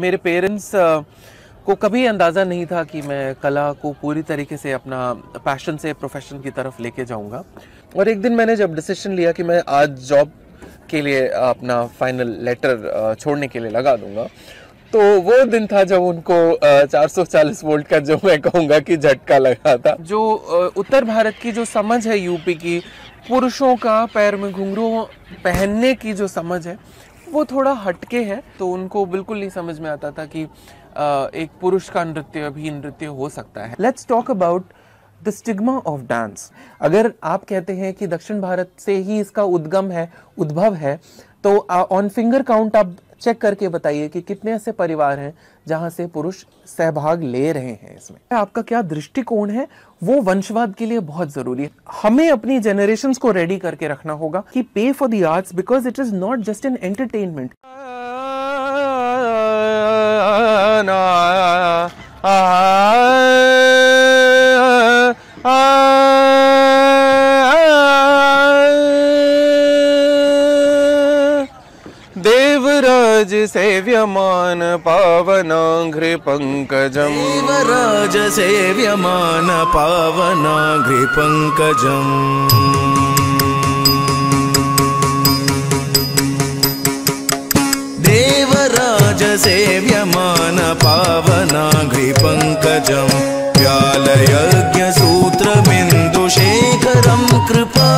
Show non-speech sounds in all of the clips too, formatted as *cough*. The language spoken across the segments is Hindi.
मेरे पेरेंट्स को कभी अंदाज़ा नहीं था कि मैं कला को पूरी तरीके से अपना पैशन से प्रोफेशन की तरफ लेके जाऊंगा और एक दिन मैंने जब डिसीजन लिया कि मैं आज जॉब के लिए अपना फाइनल लेटर छोड़ने के लिए लगा दूंगा तो वो दिन था जब उनको 440 वोल्ट का जो मैं कहूँगा कि झटका लगा था जो उत्तर भारत की जो समझ है यूपी की पुरुषों का पैर में घुंघरू पहनने की जो समझ है वो थोड़ा हटके है तो उनको बिल्कुल नहीं समझ में आता था कि एक पुरुष का नृत्य भी नृत्य हो सकता है let's talk about the stigma of dance अगर आप कहते हैं कि दक्षिण भारत से ही इसका उद्गम है उद्भव है तो ऑन फिंगर काउंट आप चेक करके बताइए कि कितने ऐसे परिवार हैं जहाँ से पुरुष सहभाग ले रहे हैं इसमें आपका क्या दृष्टिकोण है वो वंशवाद के लिए बहुत जरूरी है हमें अपनी जनरेशन को रेडी करके रखना होगा कि pay for the arts because it is not just an entertainment आ सेव्यमान देवराज सेव्यमान पावनाघ्रिपङ्कजम् सेव्यमान पावनाघ्रिपङ्कजम् व्यालयज्ञसूत्रबिन्दुशेखरं कृपा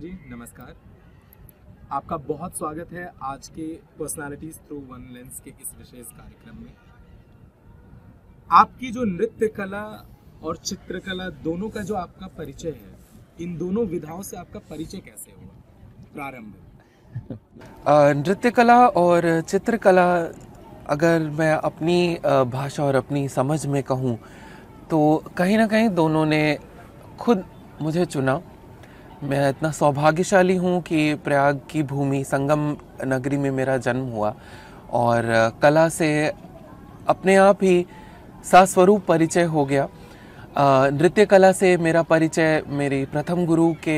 दोस्तों जी नमस्कार आपका बहुत स्वागत है आज के पर्सनालिटीज थ्रू वन लेंस के इस विशेष कार्यक्रम में आपकी जो नृत्य कला और चित्रकला दोनों का जो आपका परिचय है इन दोनों विधाओं से आपका परिचय कैसे हुआ प्रारंभ नृत्य कला और चित्रकला अगर मैं अपनी भाषा और अपनी समझ में कहूँ तो कहीं ना कहीं दोनों ने खुद मुझे चुना मैं इतना सौभाग्यशाली हूँ कि प्रयाग की भूमि संगम नगरी में मेरा जन्म हुआ और कला से अपने आप ही सास्वरूप परिचय हो गया नृत्य कला से मेरा परिचय मेरी प्रथम गुरु के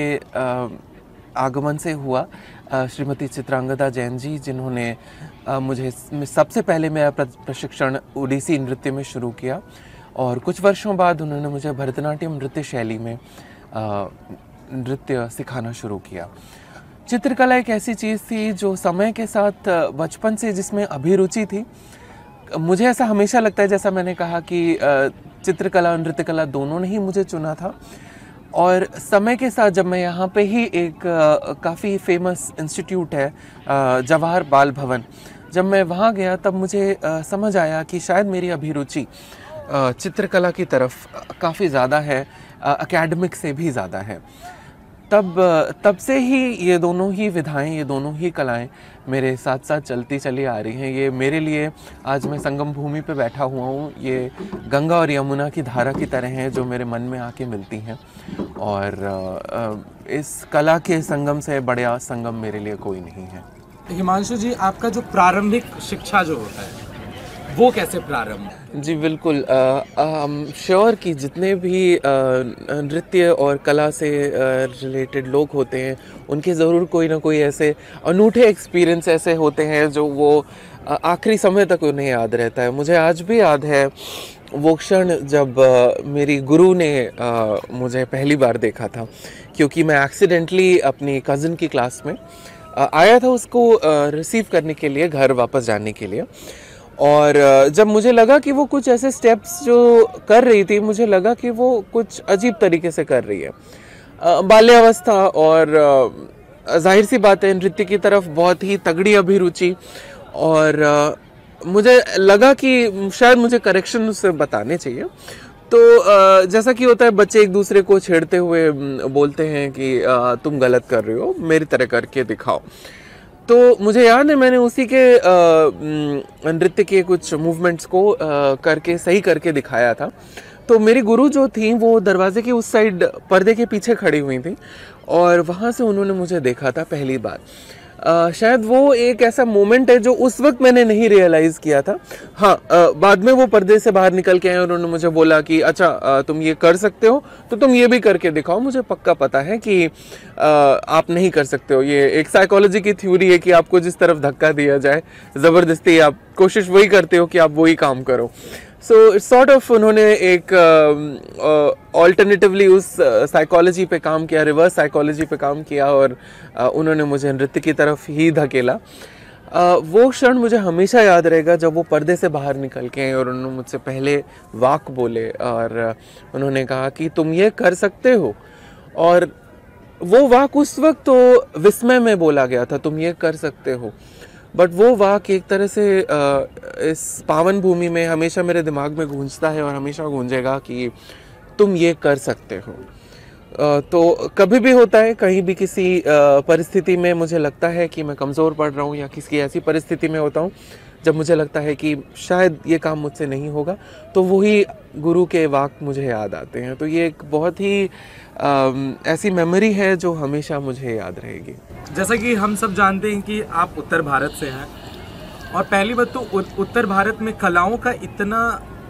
आगमन से हुआ श्रीमती चित्रांगदा जैन जी जिन्होंने मुझे सबसे पहले मेरा प्रशिक्षण उड़ीसी नृत्य में शुरू किया और कुछ वर्षों बाद उन्होंने मुझे भरतनाट्यम नृत्य शैली में आ, नृत्य सिखाना शुरू किया चित्रकला एक ऐसी चीज़ थी जो समय के साथ बचपन से जिसमें अभिरुचि थी मुझे ऐसा हमेशा लगता है जैसा मैंने कहा कि चित्रकला और नृत्यकला दोनों ने ही मुझे चुना था और समय के साथ जब मैं यहाँ पे ही एक काफ़ी फेमस इंस्टीट्यूट है जवाहर बाल भवन जब मैं वहाँ गया तब मुझे समझ आया कि शायद मेरी अभिरुचि चित्रकला की तरफ काफ़ी ज़्यादा है अकेडमिक से भी ज़्यादा है तब तब से ही ये दोनों ही विधाएं ये दोनों ही कलाएं मेरे साथ साथ चलती चली आ रही हैं ये मेरे लिए आज मैं संगम भूमि पर बैठा हुआ हूँ ये गंगा और यमुना की धारा की तरह हैं जो मेरे मन में आके मिलती हैं और इस कला के संगम से बड़ा संगम मेरे लिए कोई नहीं है हिमांशु जी आपका जो प्रारंभिक शिक्षा जो होता है वो कैसे प्रारंभ जी बिल्कुल हम श्योर कि जितने भी नृत्य और कला से रिलेटेड लोग होते हैं उनके ज़रूर कोई ना कोई ऐसे अनूठे एक्सपीरियंस ऐसे होते हैं जो वो आखिरी समय तक उन्हें याद रहता है मुझे आज भी याद है वो क्षण जब मेरी गुरु ने मुझे पहली बार देखा था क्योंकि मैं एक्सीडेंटली अपनी कज़न की क्लास में आया था उसको रिसीव करने के लिए घर वापस जाने के लिए और जब मुझे लगा कि वो कुछ ऐसे स्टेप्स जो कर रही थी मुझे लगा कि वो कुछ अजीब तरीके से कर रही है बाल्यावस्था और जाहिर सी बात है नृत्य की तरफ बहुत ही तगड़ी अभिरुचि और मुझे लगा कि शायद मुझे करेक्शन उससे बताने चाहिए तो जैसा कि होता है बच्चे एक दूसरे को छेड़ते हुए बोलते हैं कि तुम गलत कर रहे हो मेरी तरह करके दिखाओ तो मुझे याद है मैंने उसी के नृत्य के कुछ मूवमेंट्स को करके सही करके दिखाया था तो मेरी गुरु जो थी वो दरवाजे के उस साइड पर्दे के पीछे खड़ी हुई थी और वहाँ से उन्होंने मुझे देखा था पहली बार आ, शायद वो एक ऐसा मोमेंट है जो उस वक्त मैंने नहीं रियलाइज़ किया था हाँ आ, बाद में वो पर्दे से बाहर निकल के आए और उन्होंने मुझे बोला कि अच्छा आ, तुम ये कर सकते हो तो तुम ये भी करके दिखाओ मुझे पक्का पता है कि आ, आप नहीं कर सकते हो ये एक साइकोलॉजी की थ्योरी है कि आपको जिस तरफ धक्का दिया जाए ज़बरदस्ती आप कोशिश वही करते हो कि आप वही काम करो सो इट्स सॉर्ट ऑफ उन्होंने एक ऑल्टरनेटिवली um, uh, uh, उस साइकोलॉजी uh, पे काम किया रिवर्स साइकोलॉजी पे काम किया और uh, उन्होंने मुझे नृत्य की तरफ ही धकेला uh, वो क्षण मुझे हमेशा याद रहेगा जब वो पर्दे से बाहर निकल के आए और उन्होंने मुझसे पहले वाक बोले और uh, उन्होंने कहा कि तुम ये कर सकते हो और वो वाक उस वक्त तो विस्मय में बोला गया था तुम ये कर सकते हो बट वो वाक एक तरह से इस पावन भूमि में हमेशा मेरे दिमाग में गूंजता है और हमेशा गूंजेगा कि तुम ये कर सकते हो तो कभी भी होता है कहीं भी किसी परिस्थिति में मुझे लगता है कि मैं कमज़ोर पड़ रहा हूँ या किसी ऐसी परिस्थिति में होता हूँ जब मुझे लगता है कि शायद ये काम मुझसे नहीं होगा तो वही गुरु के वाक मुझे याद आते हैं तो ये एक बहुत ही आ, ऐसी मेमोरी है जो हमेशा मुझे याद रहेगी जैसा कि हम सब जानते हैं कि आप उत्तर भारत से हैं और पहली बात तो उत्तर भारत में कलाओं का इतना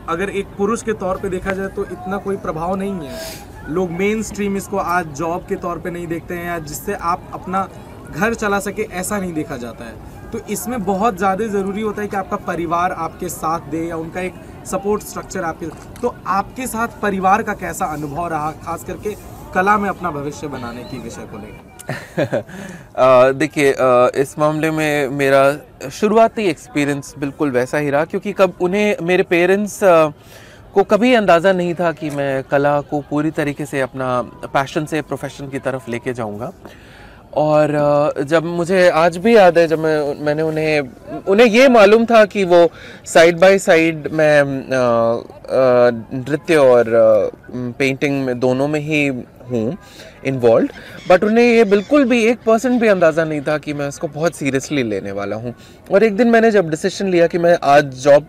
अगर एक पुरुष के तौर पे देखा जाए तो इतना कोई प्रभाव नहीं है लोग मेन स्ट्रीम इसको आज जॉब के तौर पे नहीं देखते हैं या जिससे आप अपना घर चला सके ऐसा नहीं देखा जाता है तो इसमें बहुत ज़्यादा ज़रूरी होता है कि आपका परिवार आपके साथ दे या उनका एक सपोर्ट स्ट्रक्चर आपके तो आपके साथ परिवार का कैसा अनुभव रहा खास करके कला में अपना भविष्य बनाने की विषय को लेकर *laughs* देखिए इस मामले में मेरा शुरुआती एक्सपीरियंस बिल्कुल वैसा ही रहा क्योंकि कब उन्हें मेरे पेरेंट्स को कभी अंदाज़ा नहीं था कि मैं कला को पूरी तरीके से अपना पैशन से प्रोफेशन की तरफ लेके जाऊंगा और जब मुझे आज भी याद है जब मैं मैंने उन्हें उन्हें ये मालूम था कि वो साइड बाय साइड मैं नृत्य और पेंटिंग में दोनों में ही हूँ इन्वॉल्व बट उन्हें ये बिल्कुल भी एक परसेंट भी अंदाज़ा नहीं था कि मैं उसको बहुत सीरियसली लेने वाला हूँ और एक दिन मैंने जब डिसीजन लिया कि मैं आज जॉब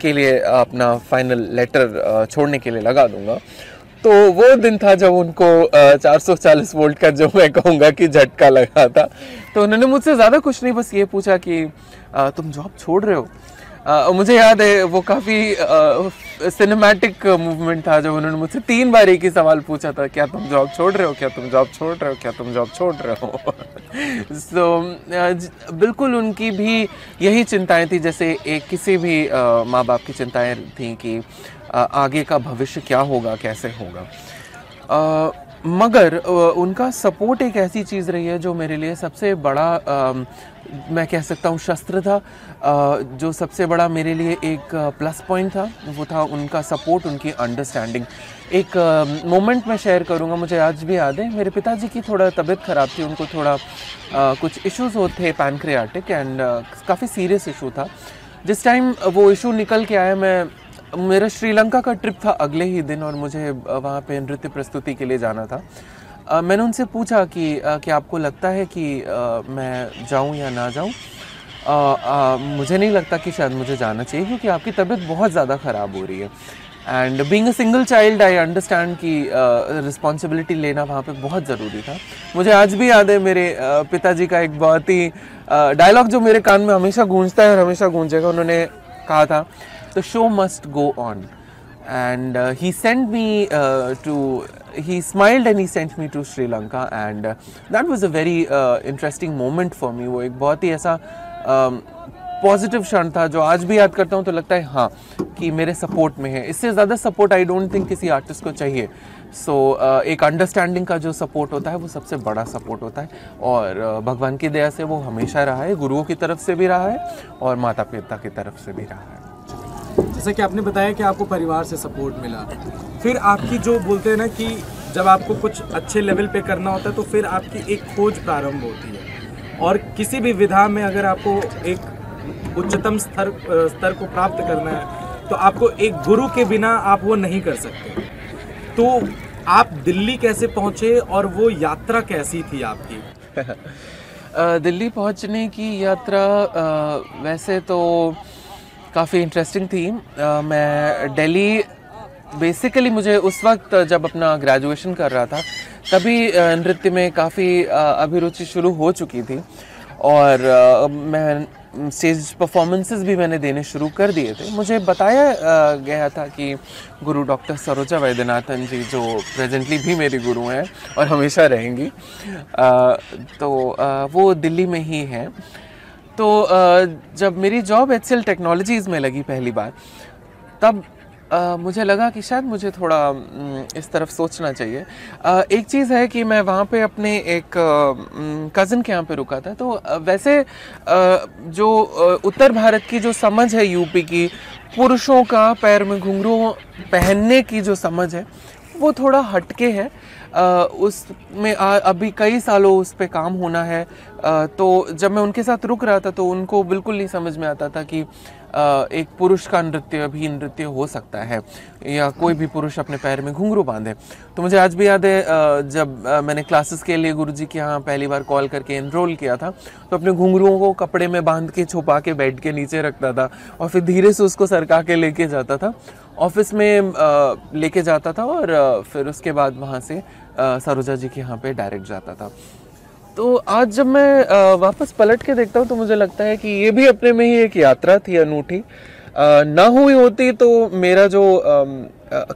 के लिए अपना फाइनल लेटर छोड़ने के लिए लगा दूँगा तो वो दिन था जब उनको 440 वोल्ट का जो मैं कहूँगा कि झटका लगा था तो उन्होंने मुझसे ज़्यादा कुछ नहीं बस ये पूछा कि तुम जॉब छोड़ रहे हो आ, मुझे याद है वो काफ़ी सिनेमैटिक मूवमेंट था जब उन्होंने मुझसे तीन बार एक ही सवाल पूछा था क्या तुम जॉब छोड़ रहे हो क्या तुम जॉब छोड़ रहे हो क्या तुम जॉब छोड़ रहे हो सो *laughs* so, बिल्कुल उनकी भी यही चिंताएं थी जैसे एक किसी भी माँ बाप की चिंताएं थी कि आगे का भविष्य क्या होगा कैसे होगा आ, मगर उनका सपोर्ट एक ऐसी चीज़ रही है जो मेरे लिए सबसे बड़ा आ, मैं कह सकता हूँ शस्त्र था आ, जो सबसे बड़ा मेरे लिए एक प्लस पॉइंट था वो था उनका सपोर्ट उनकी अंडरस्टैंडिंग एक मोमेंट मैं शेयर करूँगा मुझे आज भी याद है मेरे पिताजी की थोड़ा तबीयत ख़राब थी उनको थोड़ा आ, कुछ इश्यूज़ होते थे पैनक्रियाटिक एंड काफ़ी सीरियस इशू था जिस टाइम वो इशू निकल के आया मैं मेरा श्रीलंका का ट्रिप था अगले ही दिन और मुझे वहाँ पे नृत्य प्रस्तुति के लिए जाना था आ, मैंने उनसे पूछा कि आ, कि आपको लगता है कि आ, मैं जाऊँ या ना जाऊँ मुझे नहीं लगता कि शायद मुझे जाना चाहिए क्योंकि आपकी तबीयत बहुत ज़्यादा ख़राब हो रही है and being a single child I understand कि रिस्पॉन्सिबिलिटी लेना वहाँ पे बहुत ज़रूरी था मुझे आज भी याद है मेरे पिताजी का एक बहुत ही डायलॉग जो मेरे कान में हमेशा गूंजता है और हमेशा गूंजेगा उन्होंने कहा था the show must go on. And uh, he sent me uh, to, he smiled and he sent me to Sri Lanka and uh, that was a very uh, interesting moment for me. वो एक बहुत ही ऐसा पॉजिटिव um, क्षण था जो आज भी याद करता हूँ तो लगता है हाँ कि मेरे सपोर्ट में है इससे ज़्यादा सपोर्ट आई डोंट थिंक किसी आर्टिस्ट को चाहिए सो so, एक अंडरस्टैंडिंग का जो सपोर्ट होता है वो सबसे बड़ा सपोर्ट होता है और भगवान की दया से वो हमेशा रहा है गुरुओं की तरफ से भी रहा है और माता पिता की तरफ से भी रहा है जैसा कि आपने बताया कि आपको परिवार से सपोर्ट मिला फिर आपकी जो बोलते हैं ना कि जब आपको कुछ अच्छे लेवल पे करना होता है तो फिर आपकी एक खोज प्रारंभ होती है और किसी भी विधा में अगर आपको एक उच्चतम स्तर स्तर को प्राप्त करना है तो आपको एक गुरु के बिना आप वो नहीं कर सकते तो आप दिल्ली कैसे पहुँचे और वो यात्रा कैसी थी आपकी *laughs* दिल्ली पहुँचने की यात्रा वैसे तो काफ़ी इंटरेस्टिंग थी मैं दिल्ली बेसिकली मुझे उस वक्त जब अपना ग्रेजुएशन कर रहा था तभी नृत्य में काफ़ी अभिरुचि शुरू हो चुकी थी और मैं स्टेज परफॉर्मेंसेस भी मैंने देने शुरू कर दिए थे मुझे बताया गया था कि गुरु डॉक्टर सरोजा वैद्यनाथन जी जो प्रेजेंटली भी मेरी गुरु हैं और हमेशा रहेंगी तो वो दिल्ली में ही हैं तो जब मेरी जॉब एच टेक्नोलॉजीज़ में लगी पहली बार तब मुझे लगा कि शायद मुझे थोड़ा इस तरफ सोचना चाहिए एक चीज़ है कि मैं वहाँ पे अपने एक कज़न के यहाँ पे रुका था तो वैसे जो उत्तर भारत की जो समझ है यूपी की पुरुषों का पैर में घुंघरू पहनने की जो समझ है वो थोड़ा हटके है उसमें अभी कई सालों उस पर काम होना है तो जब मैं उनके साथ रुक रहा था तो उनको बिल्कुल नहीं समझ में आता था कि एक पुरुष का नृत्य भी नृत्य हो सकता है या कोई भी पुरुष अपने पैर में घुंघरू बांधे तो मुझे आज भी याद है जब मैंने क्लासेस के लिए जी के यहाँ पहली बार कॉल करके इनरोल किया था तो अपने घुंघरुओं को कपड़े में बांध के छुपा के बेड के नीचे रखता था और फिर धीरे से उसको सरका के लेके जाता था ऑफिस में लेके जाता था और फिर उसके बाद वहाँ से सरोजा जी के यहाँ पे डायरेक्ट जाता था तो आज जब मैं वापस पलट के देखता हूँ तो मुझे लगता है कि ये भी अपने में ही एक यात्रा थी अनूठी ना हुई होती तो मेरा जो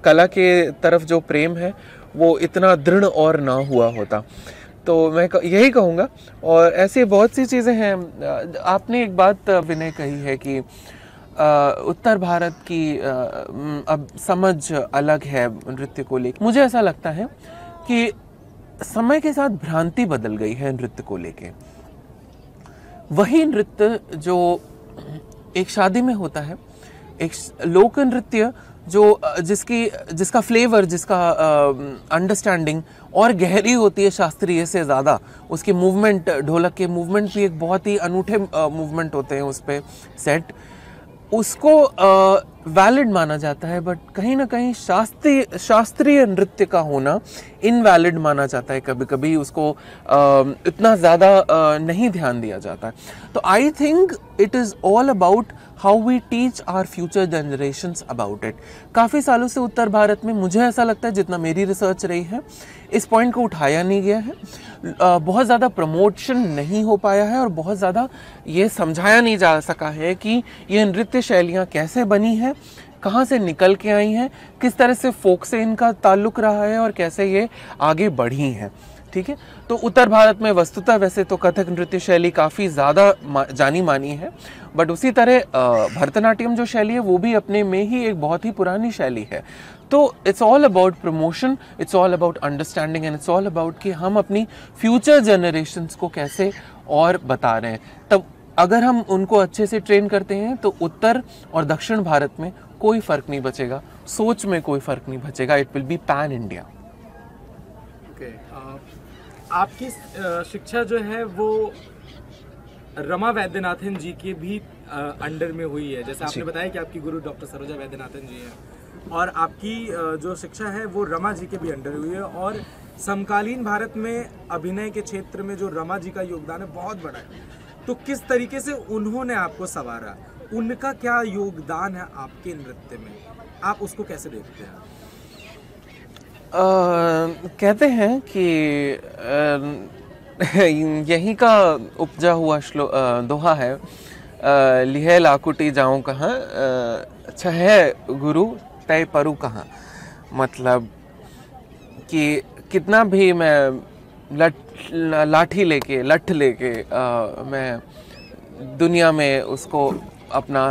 कला के तरफ जो प्रेम है वो इतना दृढ़ और ना हुआ होता तो मैं यही कहूँगा और ऐसी बहुत सी चीज़ें हैं आपने एक बात विनय कही है कि उत्तर भारत की अब समझ अलग है नृत्य को लेकर मुझे ऐसा लगता है कि समय के साथ भ्रांति बदल गई है नृत्य को लेके वही नृत्य जो एक शादी में होता है एक लोक नृत्य जो जिसकी जिसका फ्लेवर जिसका अंडरस्टैंडिंग और गहरी होती है शास्त्रीय से ज़्यादा उसके मूवमेंट ढोलक के मूवमेंट भी एक बहुत ही अनूठे मूवमेंट होते हैं उस पर सेट उसको आ, वैलिड माना जाता है बट कहीं ना कहीं शास्त्रीय शास्त्रीय नृत्य का होना इनवैलिड माना जाता है कभी कभी उसको इतना ज़्यादा नहीं ध्यान दिया जाता है तो I think it is all about how we teach our future generation about it काफ़ी सालों से उत्तर भारत में मुझे ऐसा लगता है जितना मेरी रिसर्च रही है इस पॉइंट को उठाया नहीं गया है बहुत ज़्यादा प्रमोशन नहीं हो पाया है और बहुत ज़्यादा ये समझाया नहीं जा सका है कि ये नृत्य शैलियाँ कैसे बनी है हैं कहाँ से निकल के आई हैं किस तरह से फोक से इनका ताल्लुक रहा है और कैसे ये आगे बढ़ी हैं ठीक है तो उत्तर भारत में वस्तुतः वैसे तो कथक नृत्य शैली काफ़ी ज़्यादा जानी मानी है बट उसी तरह भरतनाट्यम जो शैली है वो भी अपने में ही एक बहुत ही पुरानी शैली है तो it's all about promotion it's all about understanding and it's all about कि हम अपनी फ्यूचर जनरेशन को कैसे और बता रहे हैं तब अगर हम उनको अच्छे से ट्रेन करते हैं तो उत्तर और दक्षिण भारत में कोई फ़र्क नहीं बचेगा सोच में कोई फ़र्क नहीं बचेगा it will be pan India आपकी uh, शिक्षा जो है वो रमा वैद्यनाथन जी के भी अंडर uh, में हुई है जैसे आपने बताया कि आपकी गुरु डॉक्टर सरोजा वैद्यनाथन जी हैं और आपकी uh, जो शिक्षा है वो रमा जी के भी अंडर हुई है और समकालीन भारत में अभिनय के क्षेत्र में जो रमा जी का योगदान है बहुत बड़ा है तो किस तरीके से उन्होंने आपको सवारा उनका क्या योगदान है आपके नृत्य में आप उसको कैसे देखते हैं कहते हैं कि यहीं का उपजा हुआ श्लो दोहा है लिह लाकुटी जाऊँ कहाँ छह अच्छा गुरु तय परु कहाँ मतलब कि कितना भी मैं लाठी लेके लठ लेके मैं दुनिया में उसको अपना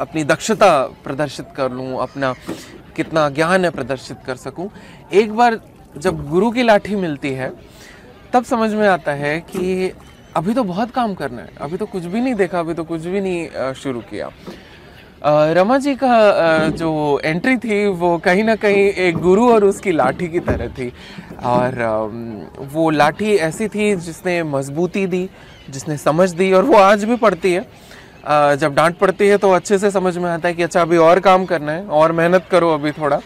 अपनी दक्षता प्रदर्शित कर लूँ अपना कितना ज्ञान है प्रदर्शित कर सकूँ एक बार जब गुरु की लाठी मिलती है तब समझ में आता है कि अभी तो बहुत काम करना है अभी तो कुछ भी नहीं देखा अभी तो कुछ भी नहीं शुरू किया रमा जी का जो एंट्री थी वो कहीं ना कहीं एक गुरु और उसकी लाठी की तरह थी और um, वो लाठी ऐसी थी जिसने मजबूती दी जिसने समझ दी और वो आज भी पढ़ती है जब डांट पड़ती है तो अच्छे से समझ में आता है कि अच्छा अभी और काम करना है और मेहनत करो अभी थोड़ा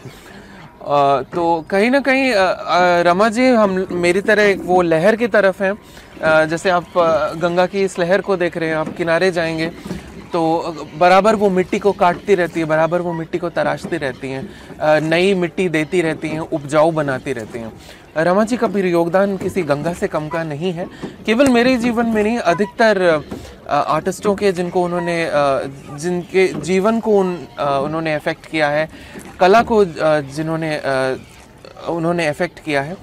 तो कहीं ना कहीं रमा जी हम मेरी तरह एक वो लहर की तरफ हैं जैसे आप गंगा की इस लहर को देख रहे हैं आप किनारे जाएंगे तो बराबर वो मिट्टी को काटती रहती है बराबर वो मिट्टी को तराशती रहती हैं नई मिट्टी देती रहती हैं उपजाऊ बनाती रहती हैं रमा जी का भी योगदान किसी गंगा से कम का नहीं है केवल मेरे जीवन में नहीं अधिकतर आर्टिस्टों के जिनको उन्होंने जिनके जीवन को उन, उन्होंने अफेक्ट किया है कला को जिन्होंने उन्होंने अफेक्ट किया है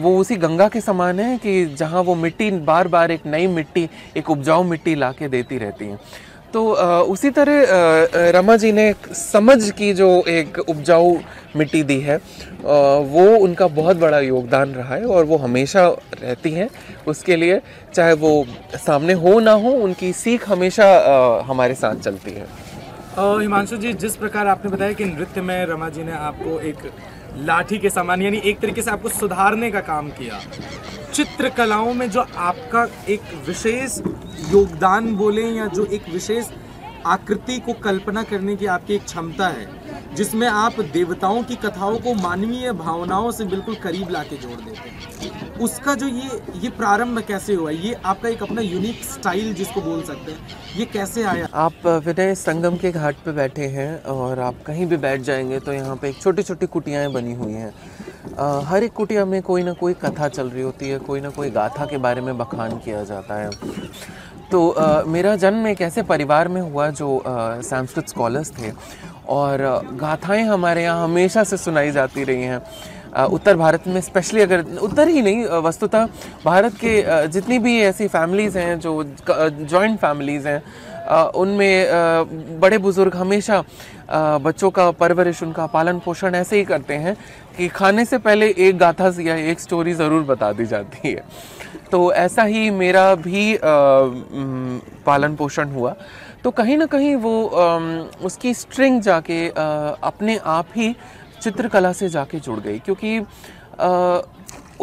वो उसी गंगा के समान है कि जहाँ वो मिट्टी बार बार एक नई मिट्टी एक उपजाऊ मिट्टी ला के देती रहती है तो उसी तरह रमा जी ने समझ की जो एक उपजाऊ मिट्टी दी है वो उनका बहुत बड़ा योगदान रहा है और वो हमेशा रहती हैं उसके लिए चाहे वो सामने हो ना हो उनकी सीख हमेशा हमारे साथ चलती है हिमांशु जी जिस प्रकार आपने बताया कि नृत्य में रमा जी ने आपको एक लाठी के समान यानी एक तरीके से आपको सुधारने का काम किया चित्रकलाओं में जो आपका एक विशेष योगदान बोलें या जो एक विशेष आकृति को कल्पना करने की आपकी एक क्षमता है जिसमें आप देवताओं की कथाओं को मानवीय भावनाओं से बिल्कुल करीब ला के जोड़ देते हैं उसका जो ये ये प्रारंभ कैसे हुआ ये आपका एक अपना यूनिक स्टाइल जिसको बोल सकते हैं ये कैसे आया आप विनय संगम के घाट पर बैठे हैं और आप कहीं भी बैठ जाएंगे तो यहाँ पर एक छोटी छोटी कुटियाएँ बनी हुई हैं हर एक कुटिया में कोई ना कोई कथा चल रही होती है कोई ना कोई गाथा के बारे में बखान किया जाता है तो आ, मेरा जन्म एक ऐसे परिवार में हुआ जो संस्कृत स्कॉलर्स थे और गाथाएं हमारे यहाँ हमेशा से सुनाई जाती रही हैं उत्तर भारत में स्पेशली अगर उत्तर ही नहीं वस्तुतः भारत के जितनी भी ऐसी फैमिलीज़ हैं जो जॉइंट फैमिलीज़ हैं उनमें बड़े बुज़ुर्ग हमेशा बच्चों का परवरिश उनका पालन पोषण ऐसे ही करते हैं कि खाने से पहले एक गाथा या एक स्टोरी ज़रूर बता दी जाती है तो ऐसा ही मेरा भी पालन पोषण हुआ तो कहीं ना कहीं वो उसकी स्ट्रिंग जाके अपने आप ही चित्रकला से जाके जुड़ गई क्योंकि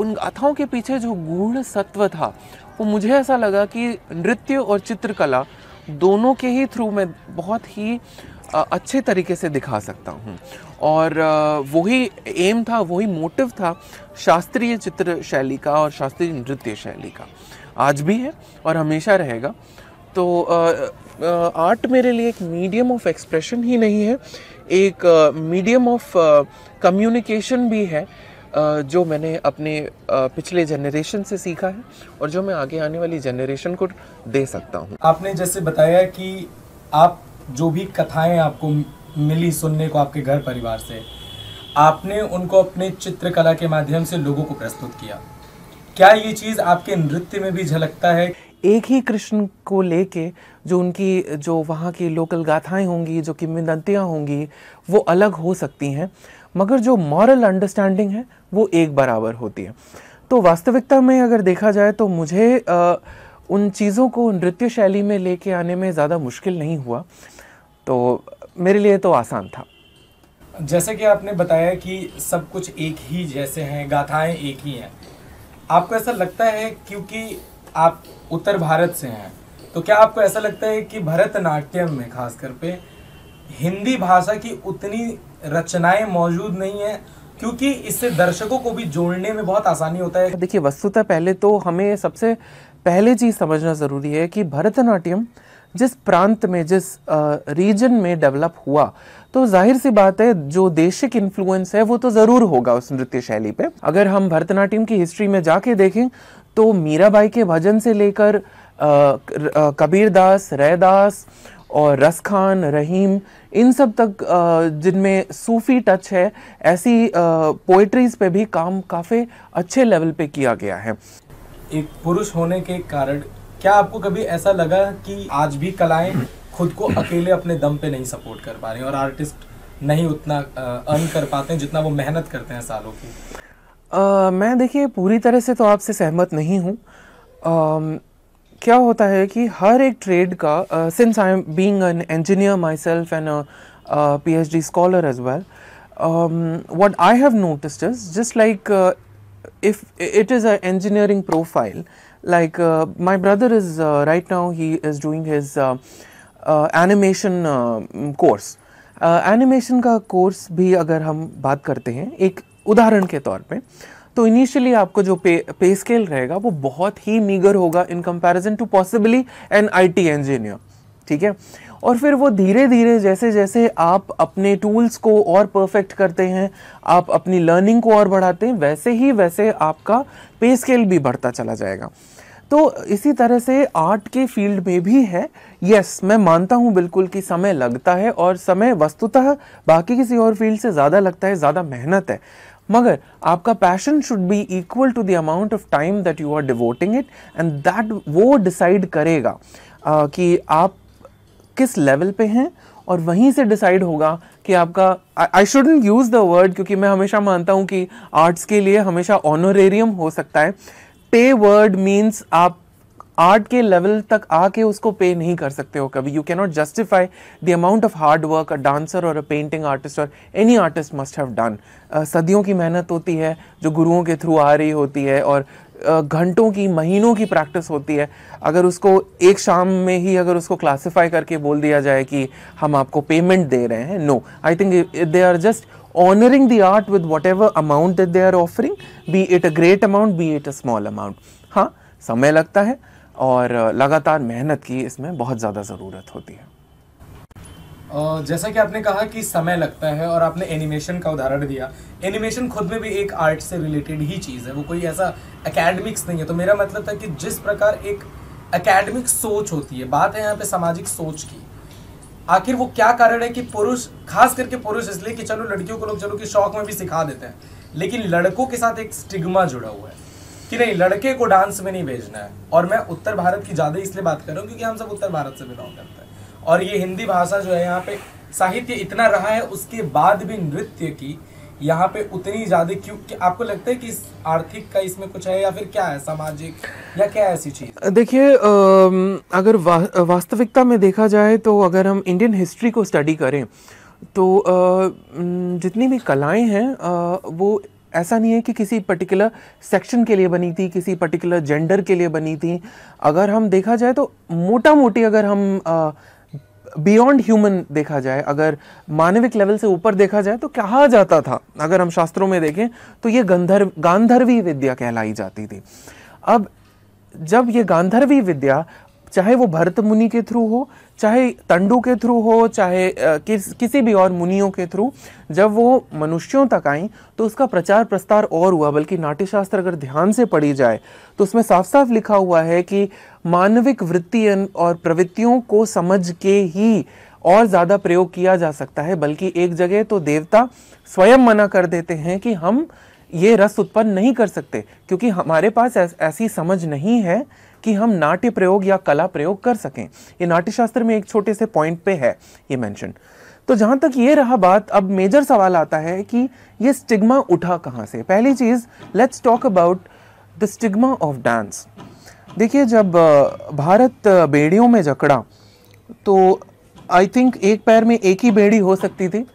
उन गाथाओं के पीछे जो गूढ़ सत्व था वो मुझे ऐसा लगा कि नृत्य और चित्रकला दोनों के ही थ्रू मैं बहुत ही अच्छे तरीके से दिखा सकता हूँ और वही एम था वही मोटिव था शास्त्रीय चित्र शैली का और शास्त्रीय नृत्य शैली का आज भी है और हमेशा रहेगा तो आर्ट मेरे लिए एक मीडियम ऑफ एक्सप्रेशन ही नहीं है एक मीडियम ऑफ कम्युनिकेशन भी है Uh, जो मैंने अपने uh, पिछले जनरेशन से सीखा है और जो मैं आगे आने वाली जनरेशन को दे सकता हूँ आपने जैसे बताया कि आप जो भी कथाएं आपको मिली सुनने को आपके घर परिवार से आपने उनको अपने चित्रकला के माध्यम से लोगों को प्रस्तुत किया क्या ये चीज़ आपके नृत्य में भी झलकता है एक ही कृष्ण को लेके जो उनकी जो वहाँ की लोकल गाथाएं होंगी जो किम्बदंतियाँ होंगी वो अलग हो सकती हैं मगर जो मॉरल अंडरस्टैंडिंग है वो एक बराबर होती है तो वास्तविकता में अगर देखा जाए तो मुझे आ, उन चीज़ों को नृत्य शैली में लेके आने में ज़्यादा मुश्किल नहीं हुआ तो मेरे लिए तो आसान था जैसे कि आपने बताया कि सब कुछ एक ही जैसे हैं गाथाएं एक ही हैं आपको ऐसा लगता है क्योंकि आप उत्तर भारत से हैं तो क्या आपको ऐसा लगता है कि भरतनाट्यम में खासकर पे हिंदी भाषा की उतनी रचनाएं मौजूद नहीं है क्योंकि इससे दर्शकों को भी जोड़ने में बहुत आसानी होता है देखिए वस्तुतः पहले तो हमें सबसे पहले चीज़ समझना ज़रूरी है कि भरतनाट्यम जिस प्रांत में जिस रीजन में डेवलप हुआ तो जाहिर सी बात है जो देशिक इन्फ्लुएंस है वो तो ज़रूर होगा उस नृत्य शैली पे अगर हम भरतनाट्यम की हिस्ट्री में जाके देखें तो मीराबाई के भजन से लेकर कबीर दास रैदास और रस खान रहीम इन सब तक जिनमें सूफी टच है ऐसी पोइट्रीज पे भी काम काफ़ी अच्छे लेवल पे किया गया है एक पुरुष होने के कारण क्या आपको कभी ऐसा लगा कि आज भी कलाएं खुद को अकेले अपने दम पे नहीं सपोर्ट कर पा रही और आर्टिस्ट नहीं उतना अर्न कर पाते हैं जितना वो मेहनत करते हैं सालों की आ, मैं देखिए पूरी तरह से तो आपसे सहमत नहीं हूँ क्या होता है कि हर एक ट्रेड का since I am being an engineer myself and P H D scholar as well what I have notice just like if it is a engineering profile like my brother is right now he is doing his animation course animation का कोर्स भी अगर हम बात करते हैं एक उदाहरण के तौर पे तो इनिशियली आपको जो पे पे स्केल रहेगा वो बहुत ही मीगर होगा in comparison to possibly an IT engineer ठीक है और फिर वो धीरे धीरे जैसे जैसे आप अपने टूल्स को और परफेक्ट करते हैं आप अपनी लर्निंग को और बढ़ाते हैं वैसे ही वैसे आपका पे स्केल भी बढ़ता चला जाएगा तो इसी तरह से आर्ट के फील्ड में भी है यस मैं मानता हूँ बिल्कुल कि समय लगता है और समय वस्तुतः बाकी किसी और फील्ड से ज़्यादा लगता है ज़्यादा मेहनत है मगर आपका passion should be equal to the amount of time that you are devoting it and that वो डिसाइड करेगा आ, कि आप किस लेवल पे हैं और वहीं से डिसाइड होगा कि आपका I shouldn't use the word क्योंकि मैं हमेशा मानता हूँ कि आर्ट्स के लिए हमेशा ऑनोरेरियम हो सकता है पे वर्ड मीन्स आप आर्ट के लेवल तक आके उसको पे नहीं कर सकते हो कभी you cannot justify the amount of hard work a dancer और अ पेंटिंग आर्टिस्ट और any artist must have done सदियों की मेहनत होती है जो गुरुओं के थ्रू आ रही होती है और घंटों की महीनों की प्रैक्टिस होती है अगर उसको एक शाम में ही अगर उसको क्लासिफाई करके बोल दिया जाए कि हम आपको पेमेंट दे रहे हैं no I think they are just honouring the art with whatever amount that they are offering be it a great amount be it a small amount हाँ समय लगता है और लगातार मेहनत की इसमें बहुत ज़्यादा ज़रूरत होती है जैसा कि आपने कहा कि समय लगता है और आपने एनिमेशन का उदाहरण दिया एनिमेशन खुद में भी एक आर्ट से रिलेटेड ही चीज़ है वो कोई ऐसा एकेडमिक्स नहीं है तो मेरा मतलब था कि जिस प्रकार एक एकेडमिक सोच होती है बात है यहाँ पे सामाजिक सोच की आखिर वो क्या कारण है कि पुरुष खास करके पुरुष इसलिए कि चलो लड़कियों को लोग चलो कि शौक में भी सिखा देते हैं लेकिन लड़कों के साथ एक स्टिग्मा जुड़ा हुआ है कि नहीं लड़के को डांस में नहीं भेजना है और मैं उत्तर भारत की ज़्यादा इसलिए बात कर रहा हूँ क्योंकि हम सब उत्तर भारत से बिलोंग करते हैं और ये हिंदी भाषा जो है यहाँ पे साहित्य इतना रहा है उसके बाद भी नृत्य की यहाँ पे उतनी ज़्यादा क्यों आपको लगता है कि इस आर्थिक का इसमें कुछ है या फिर क्या है सामाजिक या क्या ऐसी चीज़ देखिए अगर वा, वास्तविकता में देखा जाए तो अगर हम इंडियन हिस्ट्री को स्टडी करें तो जितनी भी कलाएं हैं वो ऐसा नहीं है कि किसी पर्टिकुलर सेक्शन के लिए बनी थी किसी पर्टिकुलर जेंडर के लिए बनी थी अगर हम देखा जाए तो मोटा मोटी अगर हम बियॉन्ड ह्यूमन देखा जाए अगर मानविक लेवल से ऊपर देखा जाए तो कहा जाता था अगर हम शास्त्रों में देखें तो ये गंधर्व गांधर्वी विद्या कहलाई जाती थी अब जब ये गांधर्वी विद्या चाहे वो भरत मुनि के थ्रू हो चाहे तंडू के थ्रू हो चाहे किस किसी भी और मुनियों के थ्रू जब वो मनुष्यों तक आई तो उसका प्रचार प्रसार और हुआ बल्कि नाट्यशास्त्र अगर ध्यान से पढ़ी जाए तो उसमें साफ साफ लिखा हुआ है कि मानविक वृत्ति और प्रवृत्तियों को समझ के ही और ज़्यादा प्रयोग किया जा सकता है बल्कि एक जगह तो देवता स्वयं मना कर देते हैं कि हम ये रस उत्पन्न नहीं कर सकते क्योंकि हमारे पास ऐसी समझ नहीं है कि हम नाट्य प्रयोग या कला प्रयोग कर सकें ये नाट्यशास्त्र में एक छोटे से पॉइंट पे है ये मेंशन तो जहाँ तक ये रहा बात अब मेजर सवाल आता है कि ये स्टिग्मा उठा कहाँ से पहली चीज़ let's talk about the stigma of dance देखिए जब भारत बेड़ियों में जकड़ा तो आई थिंक एक पैर में एक ही बेड़ी हो सकती थी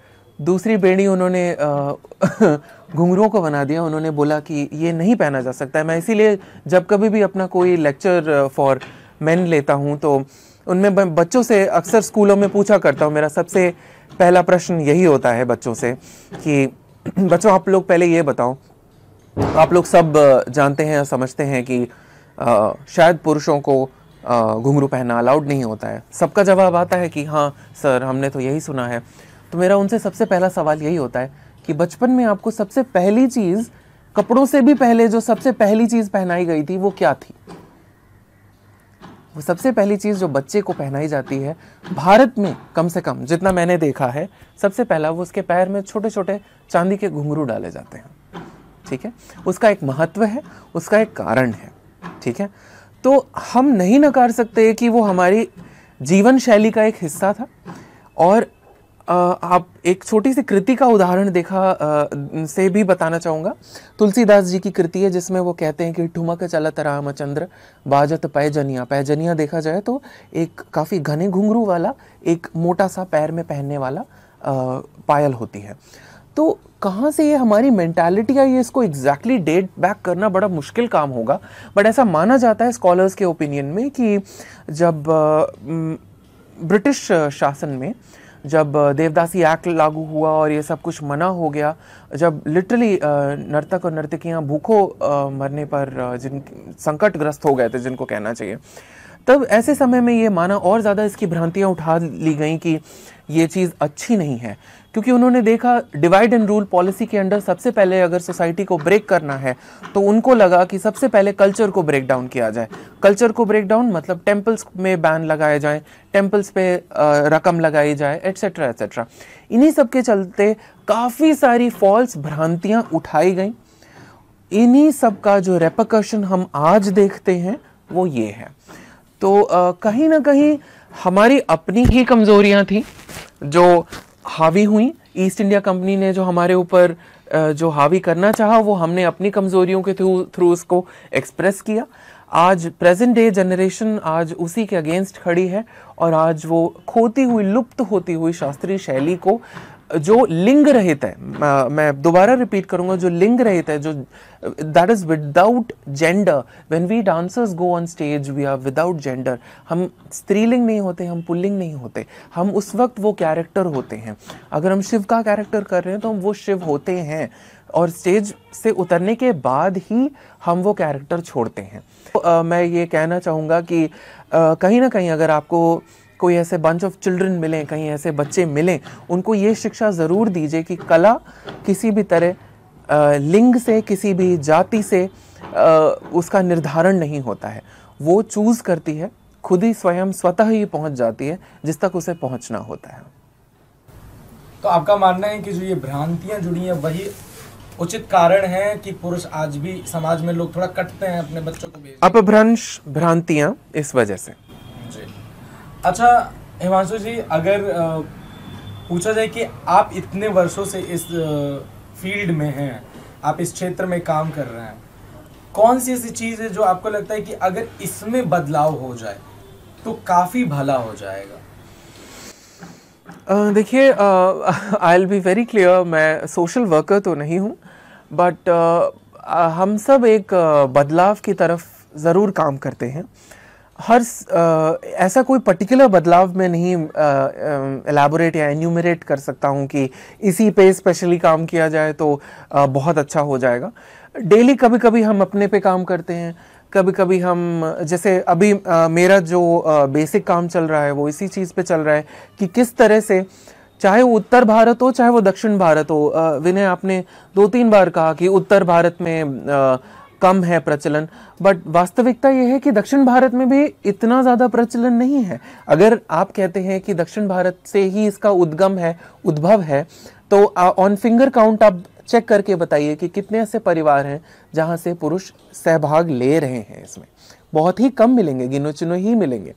दूसरी बेड़ी उन्होंने *laughs* घुंघरों को बना दिया उन्होंने बोला कि ये नहीं पहना जा सकता है मैं इसीलिए जब कभी भी अपना कोई लेक्चर फॉर मैन लेता हूँ तो उनमें बच्चों से अक्सर स्कूलों में पूछा करता हूँ मेरा सबसे पहला प्रश्न यही होता है बच्चों से कि *clears throat* बच्चों आप लोग पहले ये बताओ आप लोग सब जानते हैं और समझते हैं कि आ, शायद पुरुषों को घुंघरू पहनना अलाउड नहीं होता है सबका जवाब आता है कि हाँ सर हमने तो यही सुना है तो मेरा उनसे सबसे पहला सवाल यही होता है कि बचपन में आपको सबसे पहली चीज़ कपड़ों से भी पहले जो सबसे पहली चीज़ पहनाई गई थी वो क्या थी वो सबसे पहली चीज़ जो बच्चे को पहनाई जाती है भारत में कम से कम जितना मैंने देखा है सबसे पहला वो उसके पैर में छोटे छोटे चांदी के घुंघरू डाले जाते हैं ठीक है उसका एक महत्व है उसका एक कारण है ठीक है तो हम नहीं नकार सकते कि वो हमारी जीवन शैली का एक हिस्सा था और आप एक छोटी सी कृति का उदाहरण देखा आ, से भी बताना चाहूँगा तुलसीदास जी की कृति है जिसमें वो कहते हैं कि ठुमक चलत रामचंद्र बाजत पैजनिया पैजनिया देखा जाए तो एक काफ़ी घने घुंघरू वाला एक मोटा सा पैर में पहनने वाला आ, पायल होती है तो कहाँ से ये हमारी मैंटेलिटी है ये इसको एग्जैक्टली डेट बैक करना बड़ा मुश्किल काम होगा बट ऐसा माना जाता है स्कॉलर्स के ओपिनियन में कि जब ब्रिटिश शासन में जब देवदासी एक्ट लागू हुआ और ये सब कुछ मना हो गया जब लिटरली नर्तक और नर्तकियाँ भूखों मरने पर जिन संकटग्रस्त हो गए थे जिनको कहना चाहिए तब ऐसे समय में ये माना और ज़्यादा इसकी भ्रांतियाँ उठा ली गई कि ये चीज़ अच्छी नहीं है क्योंकि उन्होंने देखा डिवाइड एंड रूल पॉलिसी के अंडर सबसे पहले अगर सोसाइटी को ब्रेक करना है तो उनको लगा कि सबसे पहले कल्चर को ब्रेक डाउन किया जाए कल्चर को ब्रेक डाउन मतलब टेम्पल्स में बैन लगाए जाए टेम्पल्स पे रकम लगाई जाए एट्सेट्रा एट्सेट्रा इन्हीं सब के चलते काफ़ी सारी फॉल्स भ्रांतियाँ उठाई गई इन्हीं सब का जो रेपकर्शन हम आज देखते हैं वो ये है तो कहीं ना कहीं हमारी अपनी ही कमज़ोरियाँ थी जो हावी हुई ईस्ट इंडिया कंपनी ने जो हमारे ऊपर जो हावी करना चाहा वो हमने अपनी कमज़ोरियों के थ्रू थ्रू उसको एक्सप्रेस किया आज प्रेजेंट डे जनरेशन आज उसी के अगेंस्ट खड़ी है और आज वो खोती हुई लुप्त होती हुई शास्त्रीय शैली को जो लिंग रहित है मैं दोबारा रिपीट करूंगा जो लिंग रहित है जो that is without gender when we dancers go on stage we are without gender हम स्त्रीलिंग नहीं होते हम पुल्लिंग नहीं होते हम उस वक्त वो कैरेक्टर होते हैं अगर हम शिव का कैरेक्टर कर रहे हैं तो हम वो शिव होते हैं और स्टेज से उतरने के बाद ही हम वो कैरेक्टर छोड़ते हैं तो, आ, मैं ये कहना चाहूँगा कि आ, कहीं ना कहीं अगर आपको कोई ऐसे बंच ऑफ चिल्ड्रन मिलें कहीं ऐसे बच्चे मिलें उनको ये शिक्षा ज़रूर दीजिए कि कला किसी भी तरह लिंग से किसी भी जाति से उसका निर्धारण नहीं होता है वो चूज़ करती है खुद ही स्वयं स्वतः ही पहुंच जाती है जिस तक उसे पहुंचना होता है तो आपका मानना है कि जो ये भ्रांतियां जुड़ी हैं वही उचित कारण है कि पुरुष आज भी समाज में लोग थोड़ा कटते हैं अपने बच्चों को अपभ्रंश भ्रांतियां इस वजह से अच्छा हिमांशु जी अगर पूछा जाए कि आप इतने वर्षों से इस फील्ड में हैं आप इस क्षेत्र में काम कर रहे हैं कौन सी ऐसी चीज़ है जो आपको लगता है कि अगर इसमें बदलाव हो जाए तो काफ़ी भला हो जाएगा देखिए I will be very clear मैं सोशल वर्कर तो नहीं हूँ बट uh, हम सब एक बदलाव की तरफ ज़रूर काम करते हैं हर आ, ऐसा कोई पर्टिकुलर बदलाव मैं नहीं एलेबोरेट या एन्यूमरेट कर सकता हूँ कि इसी पे स्पेशली काम किया जाए तो आ, बहुत अच्छा हो जाएगा डेली कभी कभी हम अपने पे काम करते हैं कभी कभी हम जैसे अभी आ, मेरा जो आ, बेसिक काम चल रहा है वो इसी चीज़ पे चल रहा है कि किस तरह से चाहे वो उत्तर भारत हो चाहे वो दक्षिण भारत हो विनय आपने दो तीन बार कहा कि उत्तर भारत में आ, कम है प्रचलन बट वास्तविकता यह है कि दक्षिण भारत में भी इतना ज़्यादा प्रचलन नहीं है अगर आप कहते हैं कि दक्षिण भारत से ही इसका उद्गम है उद्भव है तो ऑन फिंगर काउंट आप चेक करके बताइए कि कितने ऐसे परिवार हैं जहाँ से पुरुष सहभाग ले रहे हैं इसमें बहुत ही कम मिलेंगे गिनो चुनो ही मिलेंगे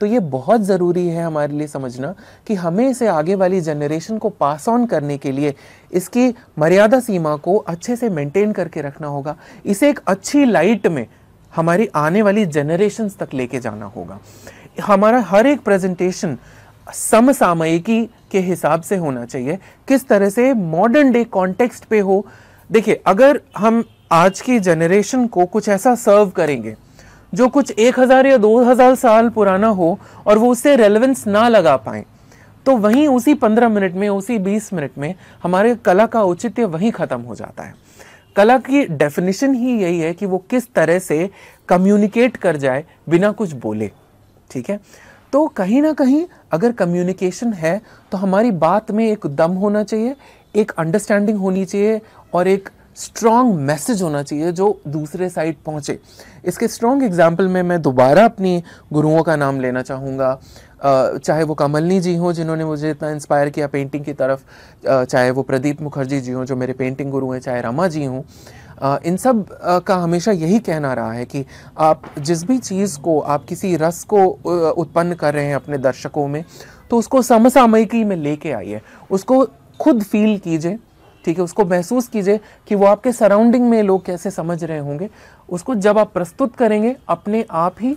तो ये बहुत ज़रूरी है हमारे लिए समझना कि हमें इसे आगे वाली जनरेशन को पास ऑन करने के लिए इसकी मर्यादा सीमा को अच्छे से मेंटेन करके रखना होगा इसे एक अच्छी लाइट में हमारी आने वाली जनरेशन्स तक लेके जाना होगा हमारा हर एक प्रेजेंटेशन समसामयिकी के हिसाब से होना चाहिए किस तरह से मॉडर्न डे कॉन्टेक्स्ट पे हो देखिए अगर हम आज की जनरेशन को कुछ ऐसा सर्व करेंगे जो कुछ एक हज़ार या दो हज़ार साल पुराना हो और वो उससे रेलेवेंस ना लगा पाए तो वहीं उसी पंद्रह मिनट में उसी बीस मिनट में हमारे कला का औचित्य वहीं ख़त्म हो जाता है कला की डेफिनेशन ही यही है कि वो किस तरह से कम्युनिकेट कर जाए बिना कुछ बोले ठीक है तो कहीं ना कहीं अगर कम्युनिकेशन है तो हमारी बात में एक दम होना चाहिए एक अंडरस्टैंडिंग होनी चाहिए और एक स्ट्रॉन्ग मैसेज होना चाहिए जो दूसरे साइड पहुँचे इसके स्ट्रॉन्ग एग्जाम्पल में मैं दोबारा अपनी गुरुओं का नाम लेना चाहूँगा चाहे वो कमलनी जी हों जिन्होंने मुझे इतना इंस्पायर किया पेंटिंग की तरफ चाहे वो प्रदीप मुखर्जी जी हों जो मेरे पेंटिंग गुरु हैं चाहे रमा जी हों इन सब का हमेशा यही कहना रहा है कि आप जिस भी चीज़ को आप किसी रस को उत्पन्न कर रहे हैं अपने दर्शकों में तो उसको समसामयिकी में लेके आइए उसको खुद फील कीजिए ठीक है उसको महसूस कीजिए कि वो आपके सराउंडिंग में लोग कैसे समझ रहे होंगे उसको जब आप प्रस्तुत करेंगे अपने आप ही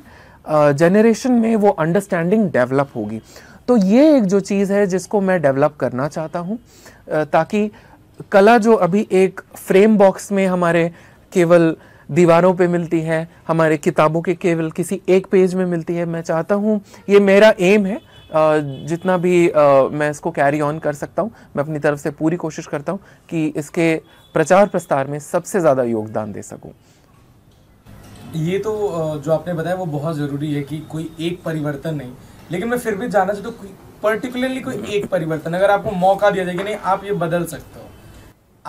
जनरेशन में वो अंडरस्टैंडिंग डेवलप होगी तो ये एक जो चीज़ है जिसको मैं डेवलप करना चाहता हूँ ताकि कला जो अभी एक फ्रेम बॉक्स में हमारे केवल दीवारों पे मिलती है हमारे किताबों के केवल किसी एक पेज में मिलती है मैं चाहता हूँ ये मेरा एम है जितना भी मैं इसको कैरी ऑन कर सकता हूँ मैं अपनी तरफ से पूरी कोशिश करता हूँ कि इसके प्रचार प्रसार में सबसे ज़्यादा योगदान दे सकूँ ये तो जो आपने बताया वो बहुत ज़रूरी है कि कोई एक परिवर्तन नहीं लेकिन मैं फिर भी जानना चाहता हूँ पर्टिकुलरली कोई एक परिवर्तन अगर आपको मौका दिया जाए कि नहीं आप ये बदल सकते हो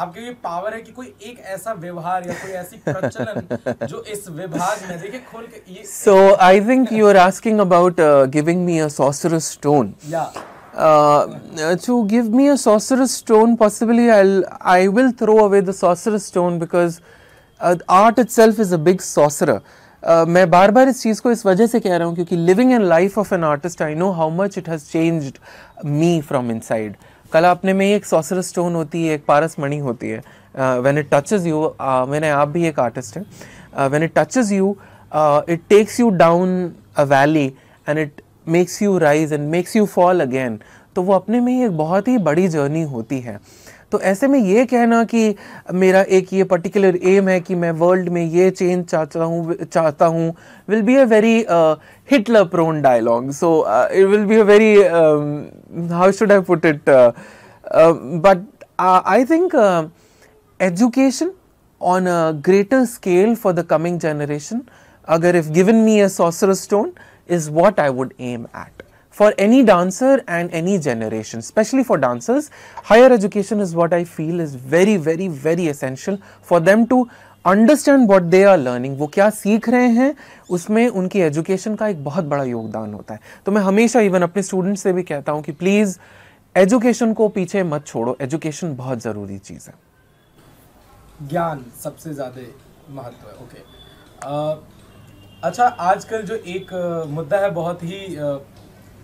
आपके ये पावर है कि कोई एक ऐसा व्यवहार या कोई ऐसी प्रचलन जो इस विभाग में देखिए खोल के ये so I think you are asking about giving me a sorcerer's stone या Uh, to give me a sorcerer's stone, possibly I'll I will throw away the sorcerer's stone because uh, art itself is a big sorcerer. Uh, मैं बार बार इस चीज़ को इस वजह से कह रहा हूँ क्योंकि and life of an artist, I know how much it has changed me from inside. Uh, कला अपने में ही एक सॉसर स्टोन होती है एक पारस मणि होती है वेन इट टचेज यू मैंने आप भी एक आर्टिस्ट हैं when it touches you it takes you down a valley and it makes you rise and makes you fall again तो वो अपने में ही एक बहुत ही बड़ी जर्नी होती है तो ऐसे में ये कहना कि मेरा एक ये पर्टिकुलर एम है कि मैं वर्ल्ड में ये चेंज चाहता हूँ चाहता हूँ will be a very Hitler prone dialogue so it will be a very how should I put it but I think education on a greater scale for the coming generation अगर if given me a sorcerer stone is what I would aim at for any dancer and any generation, especially for dancers, higher education is what I feel is very, very, very essential for them to understand what they are learning वो क्या सीख रहे हैं उसमें उनकी एजुकेशन का एक बहुत बड़ा योगदान होता है तो मैं हमेशा इवन अपने स्टूडेंट से भी कहता हूँ कि प्लीज़ एजुकेशन को पीछे मत छोड़ो एजुकेशन बहुत ज़रूरी चीज़ है ज्ञान सबसे ज़्यादा महत्व है ओके okay. uh, अच्छा आजकल जो एक मुद्दा है बहुत ही uh,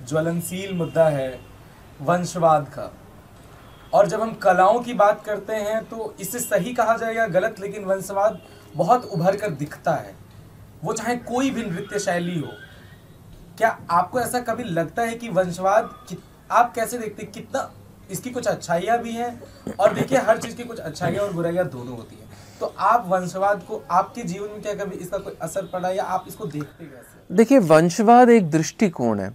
ज्वलनशील मुद्दा है वंशवाद का और जब हम कलाओं की बात करते हैं तो इसे सही कहा जाएगा गलत लेकिन वंशवाद बहुत उभर कर दिखता है वो चाहे कोई भी नृत्य शैली हो क्या आपको ऐसा कभी लगता है कि वंशवाद कि, आप कैसे देखते कितना इसकी कुछ अच्छाइयाँ भी हैं और देखिए हर चीज़ की कुछ अच्छाइयाँ और बुराइयाँ दोनों होती हैं तो आप वंशवाद को आपके जीवन में क्या कभी इसका कोई असर पड़ा या आप इसको देखते कैसे देखिए वंशवाद एक दृष्टिकोण है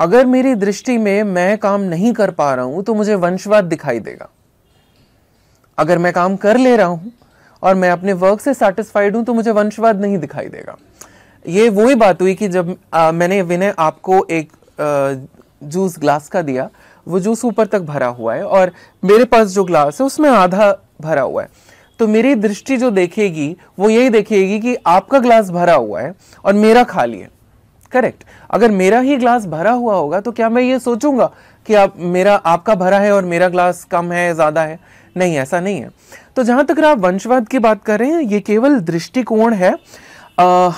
अगर मेरी दृष्टि में मैं काम नहीं कर पा रहा हूं तो मुझे वंशवाद दिखाई देगा अगर मैं काम कर ले रहा हूं और मैं अपने वर्क से सेटिस्फाइड हूं तो मुझे वंशवाद नहीं दिखाई देगा ये वही बात हुई कि जब आ, मैंने विनय आपको एक आ, जूस ग्लास का दिया वो जूस ऊपर तक भरा हुआ है और मेरे पास जो ग्लास है उसमें आधा भरा हुआ है तो मेरी दृष्टि जो देखेगी वो यही देखेगी कि आपका ग्लास भरा हुआ है और मेरा खाली है करेक्ट अगर मेरा ही ग्लास भरा हुआ होगा तो क्या मैं ये सोचूंगा कि आप मेरा आपका भरा है और मेरा ग्लास कम है ज़्यादा है नहीं ऐसा नहीं है तो जहाँ तक आप वंशवाद की बात कर रहे हैं ये केवल दृष्टिकोण है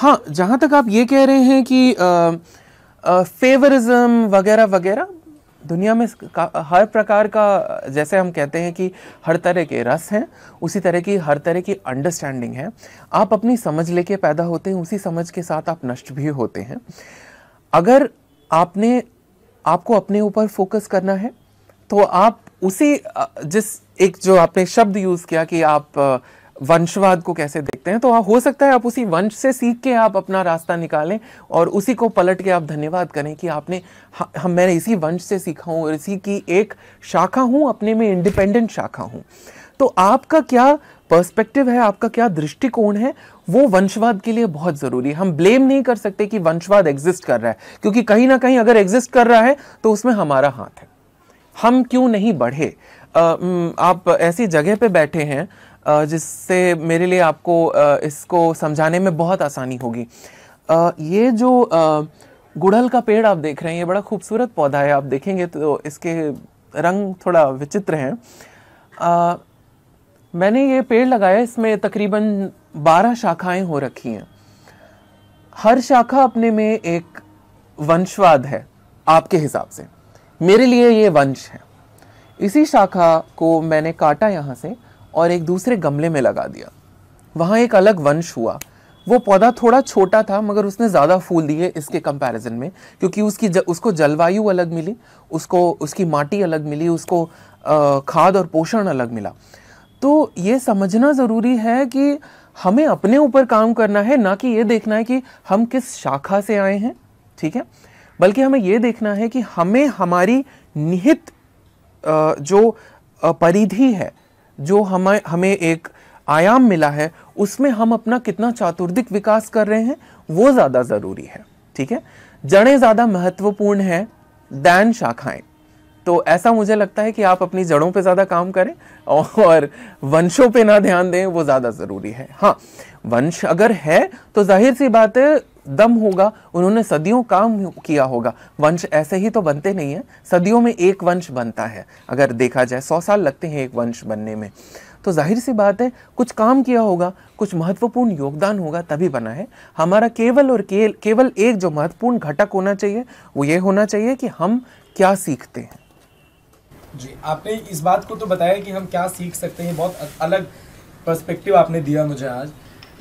हाँ जहाँ तक आप ये कह रहे हैं कि फेवरिज्म वगैरह वगैरह दुनिया में हर प्रकार का जैसे हम कहते हैं कि हर तरह के रस हैं उसी तरह की हर तरह की अंडरस्टैंडिंग है आप अपनी समझ लेके पैदा होते हैं उसी समझ के साथ आप नष्ट भी होते हैं अगर आपने आपको अपने ऊपर फोकस करना है तो आप उसी जिस एक जो आपने शब्द यूज़ किया कि आप वंशवाद को कैसे देखते हैं तो हाँ, हो सकता है आप उसी वंश से सीख के आप अपना रास्ता निकालें और उसी को पलट के आप धन्यवाद करें कि आपने हम हाँ, हाँ, मैंने इसी वंश से सीखा हूँ और इसी की एक शाखा हूँ अपने में इंडिपेंडेंट शाखा हूँ तो आपका क्या पर्सपेक्टिव है आपका क्या दृष्टिकोण है वो वंशवाद के लिए बहुत ज़रूरी है हम ब्लेम नहीं कर सकते कि वंशवाद एग्जिस्ट कर रहा है क्योंकि कहीं ना कहीं अगर एग्जिस्ट कर रहा है तो उसमें हमारा हाथ है हम क्यों नहीं बढ़े आप ऐसी जगह पे बैठे हैं जिससे मेरे लिए आपको इसको समझाने में बहुत आसानी होगी ये जो गुड़हल का पेड़ आप देख रहे हैं ये बड़ा खूबसूरत पौधा है आप देखेंगे तो इसके रंग थोड़ा विचित्र हैं मैंने ये पेड़ लगाया इसमें तकरीबन बारह शाखाएं हो रखी हैं हर शाखा अपने में एक वंशवाद है आपके हिसाब से मेरे लिए ये वंश है इसी शाखा को मैंने काटा यहाँ से और एक दूसरे गमले में लगा दिया वहाँ एक अलग वंश हुआ वो पौधा थोड़ा छोटा था मगर उसने ज़्यादा फूल दिए इसके कंपैरिजन में क्योंकि उसकी ज, उसको जलवायु अलग मिली उसको उसकी माटी अलग मिली उसको आ, खाद और पोषण अलग मिला तो ये समझना ज़रूरी है कि हमें अपने ऊपर काम करना है ना कि ये देखना है कि हम किस शाखा से आए हैं ठीक है बल्कि हमें ये देखना है कि हमें हमारी निहित जो परिधि है जो हमें हमें एक आयाम मिला है उसमें हम अपना कितना चातुर्दिक विकास कर रहे हैं वो ज़्यादा ज़रूरी है ठीक है जड़ें ज़्यादा महत्वपूर्ण हैं दैन शाखाएं तो ऐसा मुझे लगता है कि आप अपनी जड़ों पे ज़्यादा काम करें और वंशों पे ना ध्यान दें वो ज़्यादा ज़रूरी है हाँ वंश अगर है तो जाहिर सी बात है दम होगा उन्होंने सदियों काम किया होगा वंश ऐसे ही तो बनते नहीं है सदियों में एक वंश बनता है अगर देखा जाए सौ साल लगते हैं एक वंश बनने में तो जाहिर सी बात है कुछ काम किया होगा कुछ महत्वपूर्ण योगदान होगा तभी बना है हमारा केवल और केल, केवल एक जो महत्वपूर्ण घटक होना चाहिए वो ये होना चाहिए कि हम क्या सीखते हैं जी आपने इस बात को तो बताया कि हम क्या सीख सकते हैं बहुत अलग पर्सपेक्टिव आपने दिया मुझे आज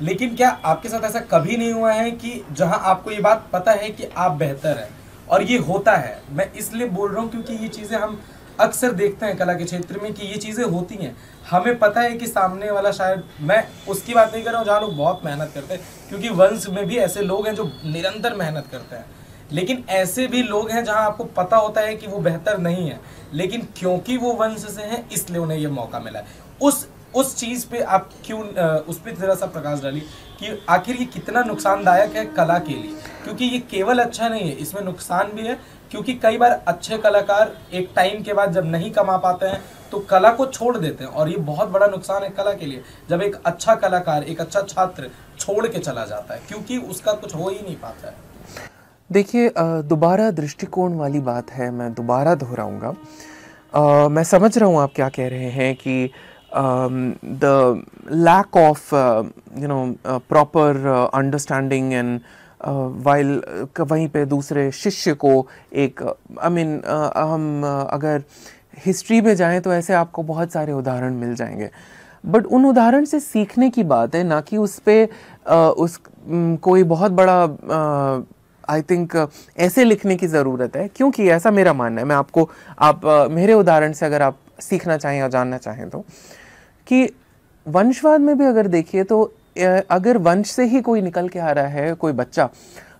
लेकिन क्या आपके साथ ऐसा कभी नहीं हुआ है कि जहां आपको ये बात पता है कि आप बेहतर हैं और ये होता है मैं इसलिए बोल रहा हूँ क्योंकि ये चीज़ें हम अक्सर देखते हैं कला के क्षेत्र में कि ये चीज़ें होती हैं हमें पता है कि सामने वाला शायद मैं उसकी बात नहीं कर रहा हूँ जहाँ लोग बहुत मेहनत करते हैं क्योंकि वंश में भी ऐसे लोग हैं जो निरंतर मेहनत करते हैं लेकिन ऐसे भी लोग हैं जहाँ आपको पता होता है कि वो बेहतर नहीं है लेकिन क्योंकि वो वंश से हैं इसलिए उन्हें ये मौका मिला है उस उस चीज़ पे आप क्यों उस पर ज़रा सा प्रकाश डालिए कि आखिर ये कितना नुकसानदायक है कला के लिए क्योंकि ये केवल अच्छा नहीं है इसमें नुकसान भी है क्योंकि कई बार अच्छे कलाकार एक टाइम के बाद जब नहीं कमा पाते हैं तो कला को छोड़ देते हैं और ये बहुत बड़ा नुकसान है कला के लिए जब एक अच्छा कलाकार एक अच्छा छात्र छोड़ के चला जाता है क्योंकि उसका कुछ हो ही नहीं पाता है देखिए दोबारा दृष्टिकोण वाली बात है मैं दोबारा दोहराऊंगा मैं समझ रहा हूँ आप क्या कह रहे हैं कि um, the lack of uh, you know uh, proper uh, understanding and while वहीं पे दूसरे शिष्य को एक आई I मीन mean, हम अगर हिस्ट्री में जाएं तो ऐसे आपको बहुत सारे उदाहरण मिल जाएंगे बट उन उदाहरण से सीखने की बात है ना कि उस पर उस कोई बहुत बड़ा आई थिंक uh, ऐसे लिखने की ज़रूरत है क्योंकि ऐसा मेरा मानना है मैं आपको आप uh, मेरे उदाहरण से अगर आप सीखना चाहें या जानना चाहें तो uh, mm, कि वंशवाद में भी अगर देखिए तो अगर वंश से ही कोई निकल के आ रहा है कोई बच्चा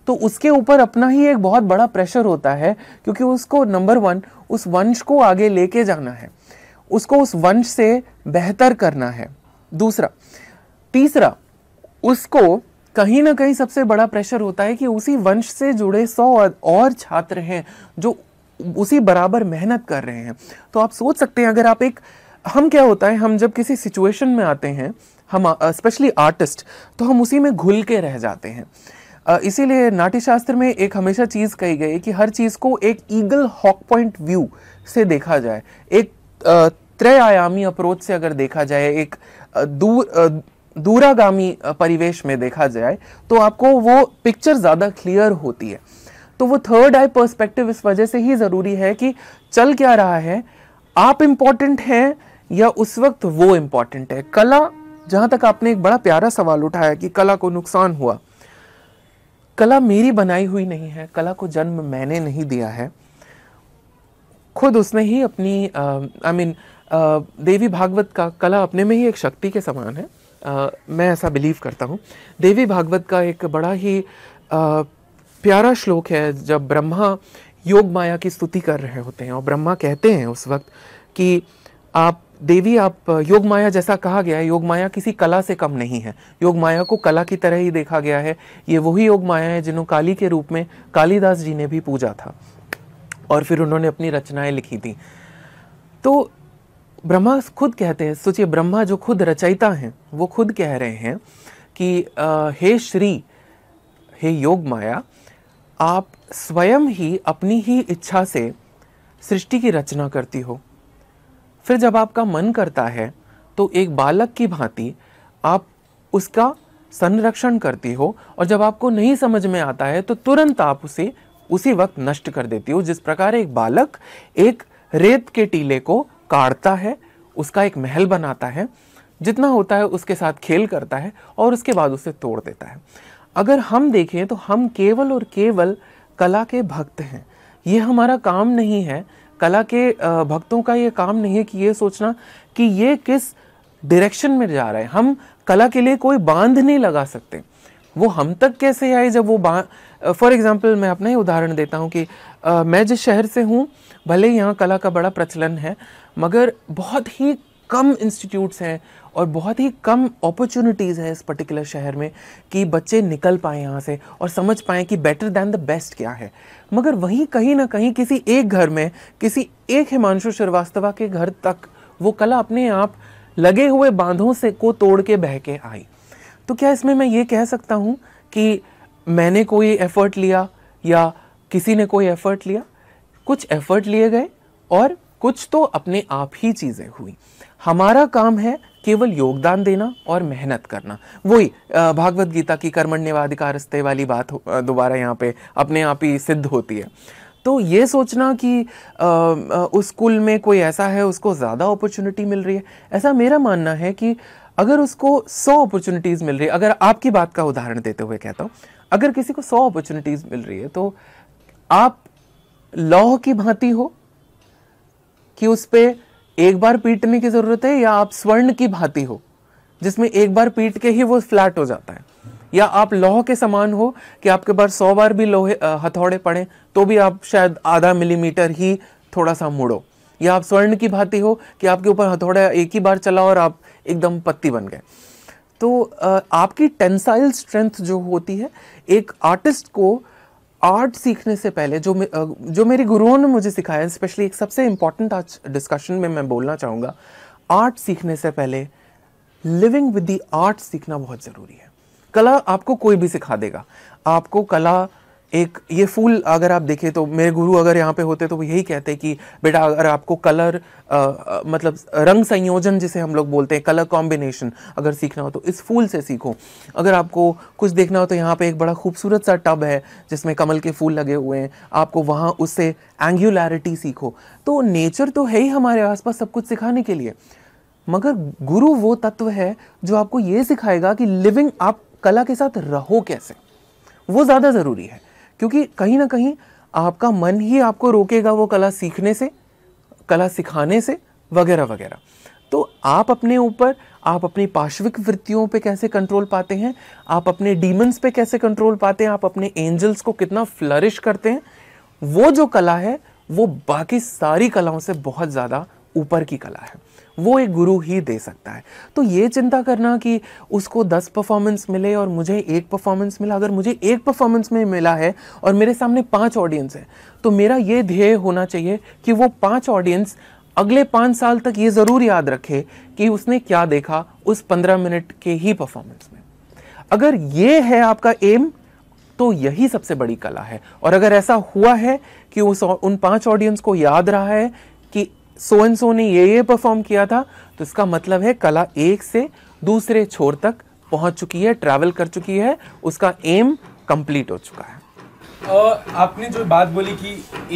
तो उसके ऊपर अपना ही एक बहुत बड़ा प्रेशर होता है क्योंकि उसको नंबर वन उस वंश को आगे लेके जाना है उसको उस वंश से बेहतर करना है दूसरा तीसरा उसको कहीं ना कहीं सबसे बड़ा प्रेशर होता है कि उसी वंश से जुड़े सौ और छात्र हैं जो उसी बराबर मेहनत कर रहे हैं तो आप सोच सकते हैं अगर आप एक हम क्या होता है हम जब किसी सिचुएशन में आते हैं हम स्पेशली आर्टिस्ट तो हम उसी में घुल के रह जाते हैं इसीलिए नाट्यशास्त्र में एक हमेशा चीज़ कही गई कि हर चीज़ को एक ईगल हॉक पॉइंट व्यू से देखा जाए एक त्रयायामी अप्रोच से अगर देखा जाए एक दूर दूरागामी परिवेश में देखा जाए तो आपको वो पिक्चर ज़्यादा क्लियर होती है तो वो थर्ड आई पर्सपेक्टिव इस वजह से ही ज़रूरी है कि चल क्या रहा है आप इम्पॉर्टेंट हैं या उस वक्त वो इम्पॉर्टेंट है कला जहाँ तक आपने एक बड़ा प्यारा सवाल उठाया कि कला को नुकसान हुआ कला मेरी बनाई हुई नहीं है कला को जन्म मैंने नहीं दिया है खुद उसने ही अपनी आई मीन देवी भागवत का कला अपने में ही एक शक्ति के समान है आ, मैं ऐसा बिलीव करता हूँ देवी भागवत का एक बड़ा ही आ, प्यारा श्लोक है जब ब्रह्मा योग माया की स्तुति कर रहे होते हैं और ब्रह्मा कहते हैं उस वक्त कि आप देवी आप योग माया जैसा कहा गया है योग माया किसी कला से कम नहीं है योग माया को कला की तरह ही देखा गया है ये वही योग माया है जिन्हों काली के रूप में कालिदास जी ने भी पूजा था और फिर उन्होंने अपनी रचनाएं लिखी थी तो ब्रह्मा खुद कहते हैं सोचिए ब्रह्मा जो खुद रचयिता हैं वो खुद कह रहे हैं कि आ, हे श्री हे योग माया आप स्वयं ही अपनी ही इच्छा से सृष्टि की रचना करती हो फिर जब आपका मन करता है तो एक बालक की भांति आप उसका संरक्षण करती हो और जब आपको नहीं समझ में आता है तो तुरंत आप उसे उसी वक्त नष्ट कर देती हो जिस प्रकार एक बालक एक रेत के टीले को काटता है उसका एक महल बनाता है जितना होता है उसके साथ खेल करता है और उसके बाद उसे तोड़ देता है अगर हम देखें तो हम केवल और केवल कला के भक्त हैं ये हमारा काम नहीं है कला के भक्तों का ये काम नहीं है कि ये सोचना कि ये किस डायरेक्शन में जा रहा है हम कला के लिए कोई बांध नहीं लगा सकते वो हम तक कैसे आए जब वो फॉर एग्ज़ाम्पल मैं अपना ही उदाहरण देता हूँ कि आ, मैं जिस शहर से हूँ भले यहाँ कला का बड़ा प्रचलन है मगर बहुत ही कम इंस्टीट्यूट्स हैं और बहुत ही कम अपॉर्चुनिटीज़ है इस पर्टिकुलर शहर में कि बच्चे निकल पाएँ यहाँ से और समझ पाएँ कि बेटर दैन द बेस्ट क्या है मगर वहीं कहीं ना कहीं किसी एक घर में किसी एक हिमांशु श्रीवास्तवा के घर तक वो कला अपने आप लगे हुए बांधों से को तोड़ के बह के आई तो क्या इसमें मैं ये कह सकता हूँ कि मैंने कोई एफ़र्ट लिया या किसी ने कोई एफ़र्ट लिया कुछ एफ़र्ट लिए गए और कुछ तो अपने आप ही चीज़ें हुई हमारा काम है केवल योगदान देना और मेहनत करना वही भागवत गीता की कर्मण्यवाधिकारस्ते वाली बात दोबारा यहाँ पे अपने आप ही सिद्ध होती है तो ये सोचना कि उस स्कूल में कोई ऐसा है उसको ज़्यादा अपॉर्चुनिटी मिल रही है ऐसा मेरा मानना है कि अगर उसको सौ अपॉर्चुनिटीज़ मिल रही है अगर आपकी बात का उदाहरण देते हुए कहता हूँ अगर किसी को सौ अपॉर्चुनिटीज़ मिल रही है तो आप लौह की भांति हो कि उस पर एक बार पीटने की ज़रूरत है या आप स्वर्ण की भांति हो जिसमें एक बार पीट के ही वो फ्लैट हो जाता है या आप लोह के समान हो कि आपके पास सौ बार भी लोहे हथौड़े पड़े तो भी आप शायद आधा मिलीमीटर ही थोड़ा सा मुड़ो या आप स्वर्ण की भांति हो कि आपके ऊपर हथौड़ा एक ही बार चला और आप एकदम पत्ती बन गए तो आपकी टेंसाइल स्ट्रेंथ जो होती है एक आर्टिस्ट को आर्ट सीखने से पहले जो मे, जो मेरे गुरुओं ने मुझे सिखाया स्पेशली एक सबसे इम्पॉर्टेंट आज डिस्कशन में मैं बोलना चाहूँगा आर्ट सीखने से पहले लिविंग विद दी आर्ट सीखना बहुत ज़रूरी है कला आपको कोई भी सिखा देगा आपको कला एक ये फूल अगर आप देखें तो मेरे गुरु अगर यहाँ पे होते तो वो यही कहते कि बेटा अगर आपको कलर आ, आ, मतलब रंग संयोजन जिसे हम लोग बोलते हैं कलर कॉम्बिनेशन अगर सीखना हो तो इस फूल से सीखो अगर आपको कुछ देखना हो तो यहाँ पे एक बड़ा खूबसूरत सा टब है जिसमें कमल के फूल लगे हुए हैं आपको वहाँ उससे एंगुलरिटी सीखो तो नेचर तो है ही हमारे आसपास सब कुछ सिखाने के लिए मगर गुरु वो तत्व है जो आपको ये सिखाएगा कि लिविंग आप कला के साथ रहो कैसे वो ज़्यादा ज़रूरी है क्योंकि कहीं ना कहीं आपका मन ही आपको रोकेगा वो कला सीखने से कला सिखाने से वगैरह वगैरह तो आप अपने ऊपर आप अपनी पार्श्विक वृत्तियों पे कैसे कंट्रोल पाते हैं आप अपने डीमंस पे कैसे कंट्रोल पाते हैं आप अपने एंजल्स को कितना फ्लरिश करते हैं वो जो कला है वो बाकी सारी कलाओं से बहुत ज़्यादा ऊपर की कला है वो एक गुरु ही दे सकता है तो ये चिंता करना कि उसको दस परफॉर्मेंस मिले और मुझे एक परफॉर्मेंस मिला अगर मुझे एक परफॉर्मेंस में मिला है और मेरे सामने पाँच ऑडियंस है तो मेरा ये ध्येय होना चाहिए कि वो पाँच ऑडियंस अगले पाँच साल तक ये ज़रूर याद रखे कि उसने क्या देखा उस पंद्रह मिनट के ही परफॉर्मेंस में अगर ये है आपका एम तो यही सबसे बड़ी कला है और अगर ऐसा हुआ है कि उस उन पांच ऑडियंस को याद रहा है सोन सो ने ये ये परफॉर्म किया था तो इसका मतलब है कला एक से दूसरे छोर तक पहुंच चुकी है ट्रैवल कर चुकी है उसका एम कंप्लीट हो चुका है आपने जो बात बोली कि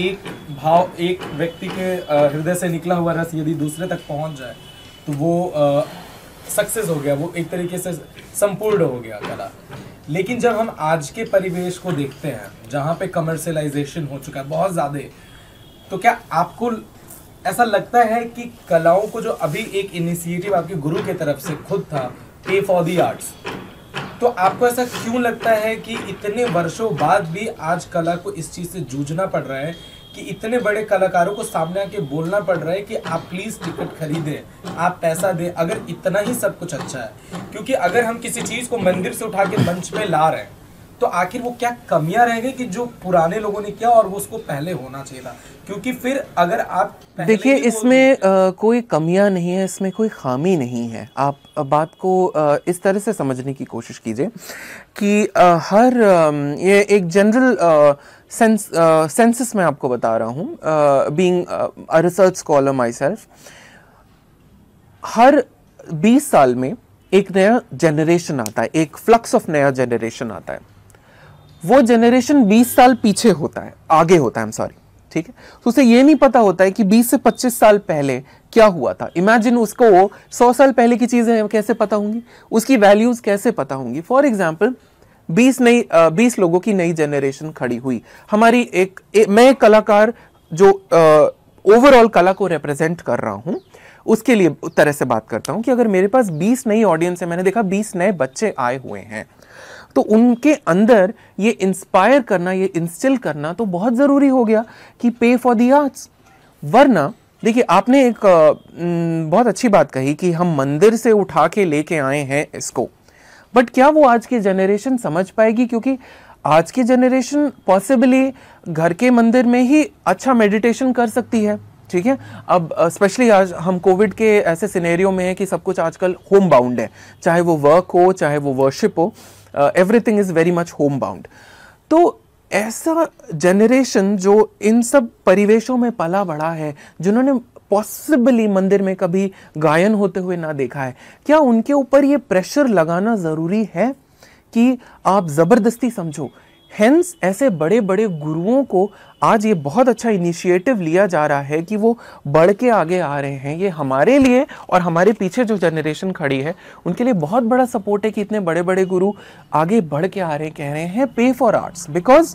एक भाव एक व्यक्ति के हृदय से निकला हुआ रस यदि दूसरे तक पहुंच जाए तो वो सक्सेस हो गया वो एक तरीके से संपूर्ण हो गया कला लेकिन जब हम आज के परिवेश को देखते हैं जहाँ पे कमर्शलाइजेशन हो चुका है बहुत ज़्यादा तो क्या आपको ऐसा लगता है कि कलाओं को जो अभी एक इनिशिएटिव आपके गुरु के तरफ से खुद था पे फॉर दी आर्ट्स तो आपको ऐसा क्यों लगता है कि इतने वर्षों बाद भी आज कला को इस चीज़ से जूझना पड़ रहा है कि इतने बड़े कलाकारों को सामने आके बोलना पड़ रहा है कि आप प्लीज़ टिकट खरीदें आप पैसा दें अगर इतना ही सब कुछ अच्छा है क्योंकि अगर हम किसी चीज़ को मंदिर से उठा के मंच में ला रहे हैं तो आखिर वो क्या कमियां रह गई कि जो पुराने लोगों ने किया और वो उसको पहले होना चाहिए था क्योंकि फिर अगर आप देखिए इसमें आ, कोई कमियां नहीं है इसमें कोई खामी नहीं है आप बात को आ, इस तरह से समझने की कोशिश कीजिए कि आ, हर आ, ये एक जनरल सेंस सेंसिस मैं आपको बता रहा हूँ being a research scholar myself हर 20 साल में एक नया जनरेशन आता है एक फ्लक्स ऑफ नया जनरेशन आता है वो जनरेशन 20 साल पीछे होता है आगे होता है एम सॉरी ठीक है तो उसे ये नहीं पता होता है कि 20 से 25 साल पहले क्या हुआ था इमेजिन उसको 100 साल पहले की चीज़ें कैसे पता होंगी उसकी वैल्यूज़ कैसे पता होंगी फॉर एग्जाम्पल 20 नई बीस लोगों की नई जनरेशन खड़ी हुई हमारी एक ए, मैं एक कलाकार जो ओवरऑल कला को रिप्रेजेंट कर रहा हूँ उसके लिए तरह से बात करता हूँ कि अगर मेरे पास 20 नई ऑडियंस है मैंने देखा 20 नए बच्चे आए हुए हैं तो उनके अंदर ये इंस्पायर करना ये इंस्टिल करना तो बहुत ज़रूरी हो गया कि पे फॉर दी आर्ट्स वरना देखिए आपने एक बहुत अच्छी बात कही कि हम मंदिर से उठा के लेके आए हैं इसको बट क्या वो आज की जनरेशन समझ पाएगी क्योंकि आज की जनरेशन पॉसिबली घर के मंदिर में ही अच्छा मेडिटेशन कर सकती है ठीक है अब स्पेशली आज हम कोविड के ऐसे सिनेरियो में हैं कि सब कुछ आजकल होम बाउंड है चाहे वो वर्क हो चाहे वो वर्शिप हो everything is very much home bound तो ऐसा जनरेशन जो इन सब परिवेशों में पला बढ़ा है जिन्होंने पॉसिबली मंदिर में कभी गायन होते हुए ना देखा है क्या उनके ऊपर ये प्रेशर लगाना ज़रूरी है कि आप ज़बरदस्ती समझो हेंस ऐसे बड़े बड़े गुरुओं को आज ये बहुत अच्छा इनिशिएटिव लिया जा रहा है कि वो बढ़ के आगे आ रहे हैं ये हमारे लिए और हमारे पीछे जो जनरेशन खड़ी है उनके लिए बहुत बड़ा सपोर्ट है कि इतने बड़े बड़े गुरु आगे बढ़ के आ रहे कह रहे हैं pay for arts because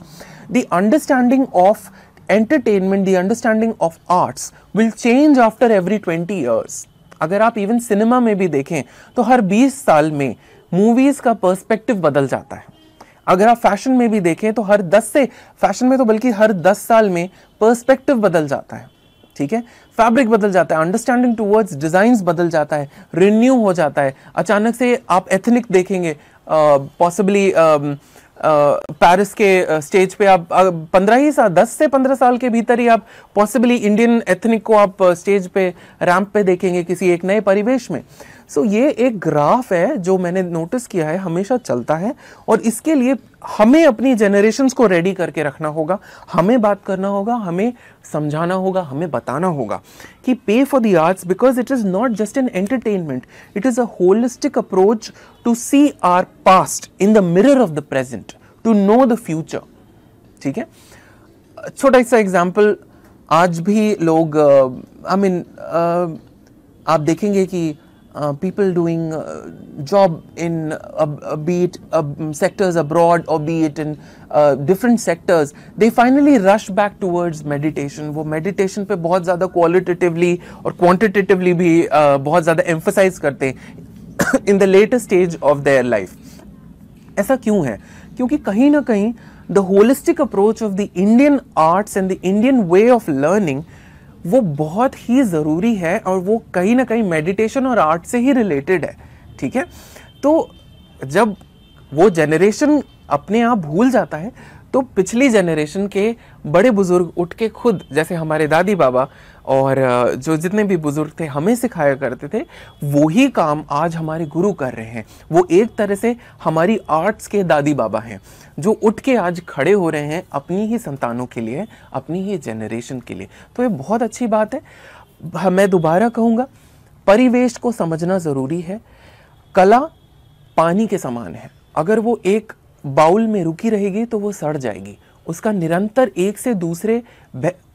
the understanding of entertainment the understanding of arts will change after every twenty years अगर आप इवन सिनेमा में भी देखें तो हर बीस साल में मूवीज़ का पर्सपेक्टिव बदल जाता है अगर आप फैशन में भी देखें तो हर 10 से फैशन में तो बल्कि हर 10 साल में पर्सपेक्टिव बदल जाता है ठीक है फैब्रिक बदल जाता है अंडरस्टैंडिंग टूवर्ड्स डिजाइन बदल जाता है रिन्यू हो जाता है अचानक से आप एथनिक देखेंगे पॉसिबली पेरिस के स्टेज पे आप पंद्रह ही साल दस से पंद्रह साल के भीतर ही आप पॉसिबली इंडियन एथनिक को आप स्टेज पे रैंप पे देखेंगे किसी एक नए परिवेश में सो ये एक ग्राफ है जो मैंने नोटिस किया है हमेशा चलता है और इसके लिए हमें अपनी जनरेशन्स को रेडी करके रखना होगा हमें बात करना होगा हमें समझाना होगा हमें बताना होगा कि pay for the arts because it is not just an entertainment it is a holistic approach to see our past in the mirror of the present to know the future ठीक है छोटा सा एग्जाम्पल आज भी लोग I uh, mean I mean, uh, आप देखेंगे कि uh, people doing uh, job in uh, be it uh, sectors abroad or be it in uh, different sectors they finally rush back towards meditation वो meditation पे बहुत ज़्यादा qualitatively और quantitatively भी uh, बहुत ज़्यादा emphasize करते हैं *coughs* in the later stage of their life ऐसा क्यों है क्योंकि कहीं ना कहीं the holistic approach of the Indian arts and the Indian way of learning वो बहुत ही ज़रूरी है और वो कहीं ना कहीं मेडिटेशन और आर्ट से ही रिलेटेड है ठीक है तो जब वो जनरेशन अपने आप भूल जाता है तो पिछली जनरेशन के बड़े बुज़ुर्ग उठ के खुद जैसे हमारे दादी बाबा और जो जितने भी बुज़ुर्ग थे हमें सिखाया करते थे वो ही काम आज हमारे गुरु कर रहे हैं वो एक तरह से हमारी आर्ट्स के दादी बाबा हैं जो उठ के आज खड़े हो रहे हैं अपनी ही संतानों के लिए अपनी ही जनरेशन के लिए तो ये बहुत अच्छी बात है हाँ, मैं दोबारा कहूँगा परिवेश को समझना ज़रूरी है कला पानी के समान है अगर वो एक बाउल में रुकी रहेगी तो वो सड़ जाएगी उसका निरंतर एक से दूसरे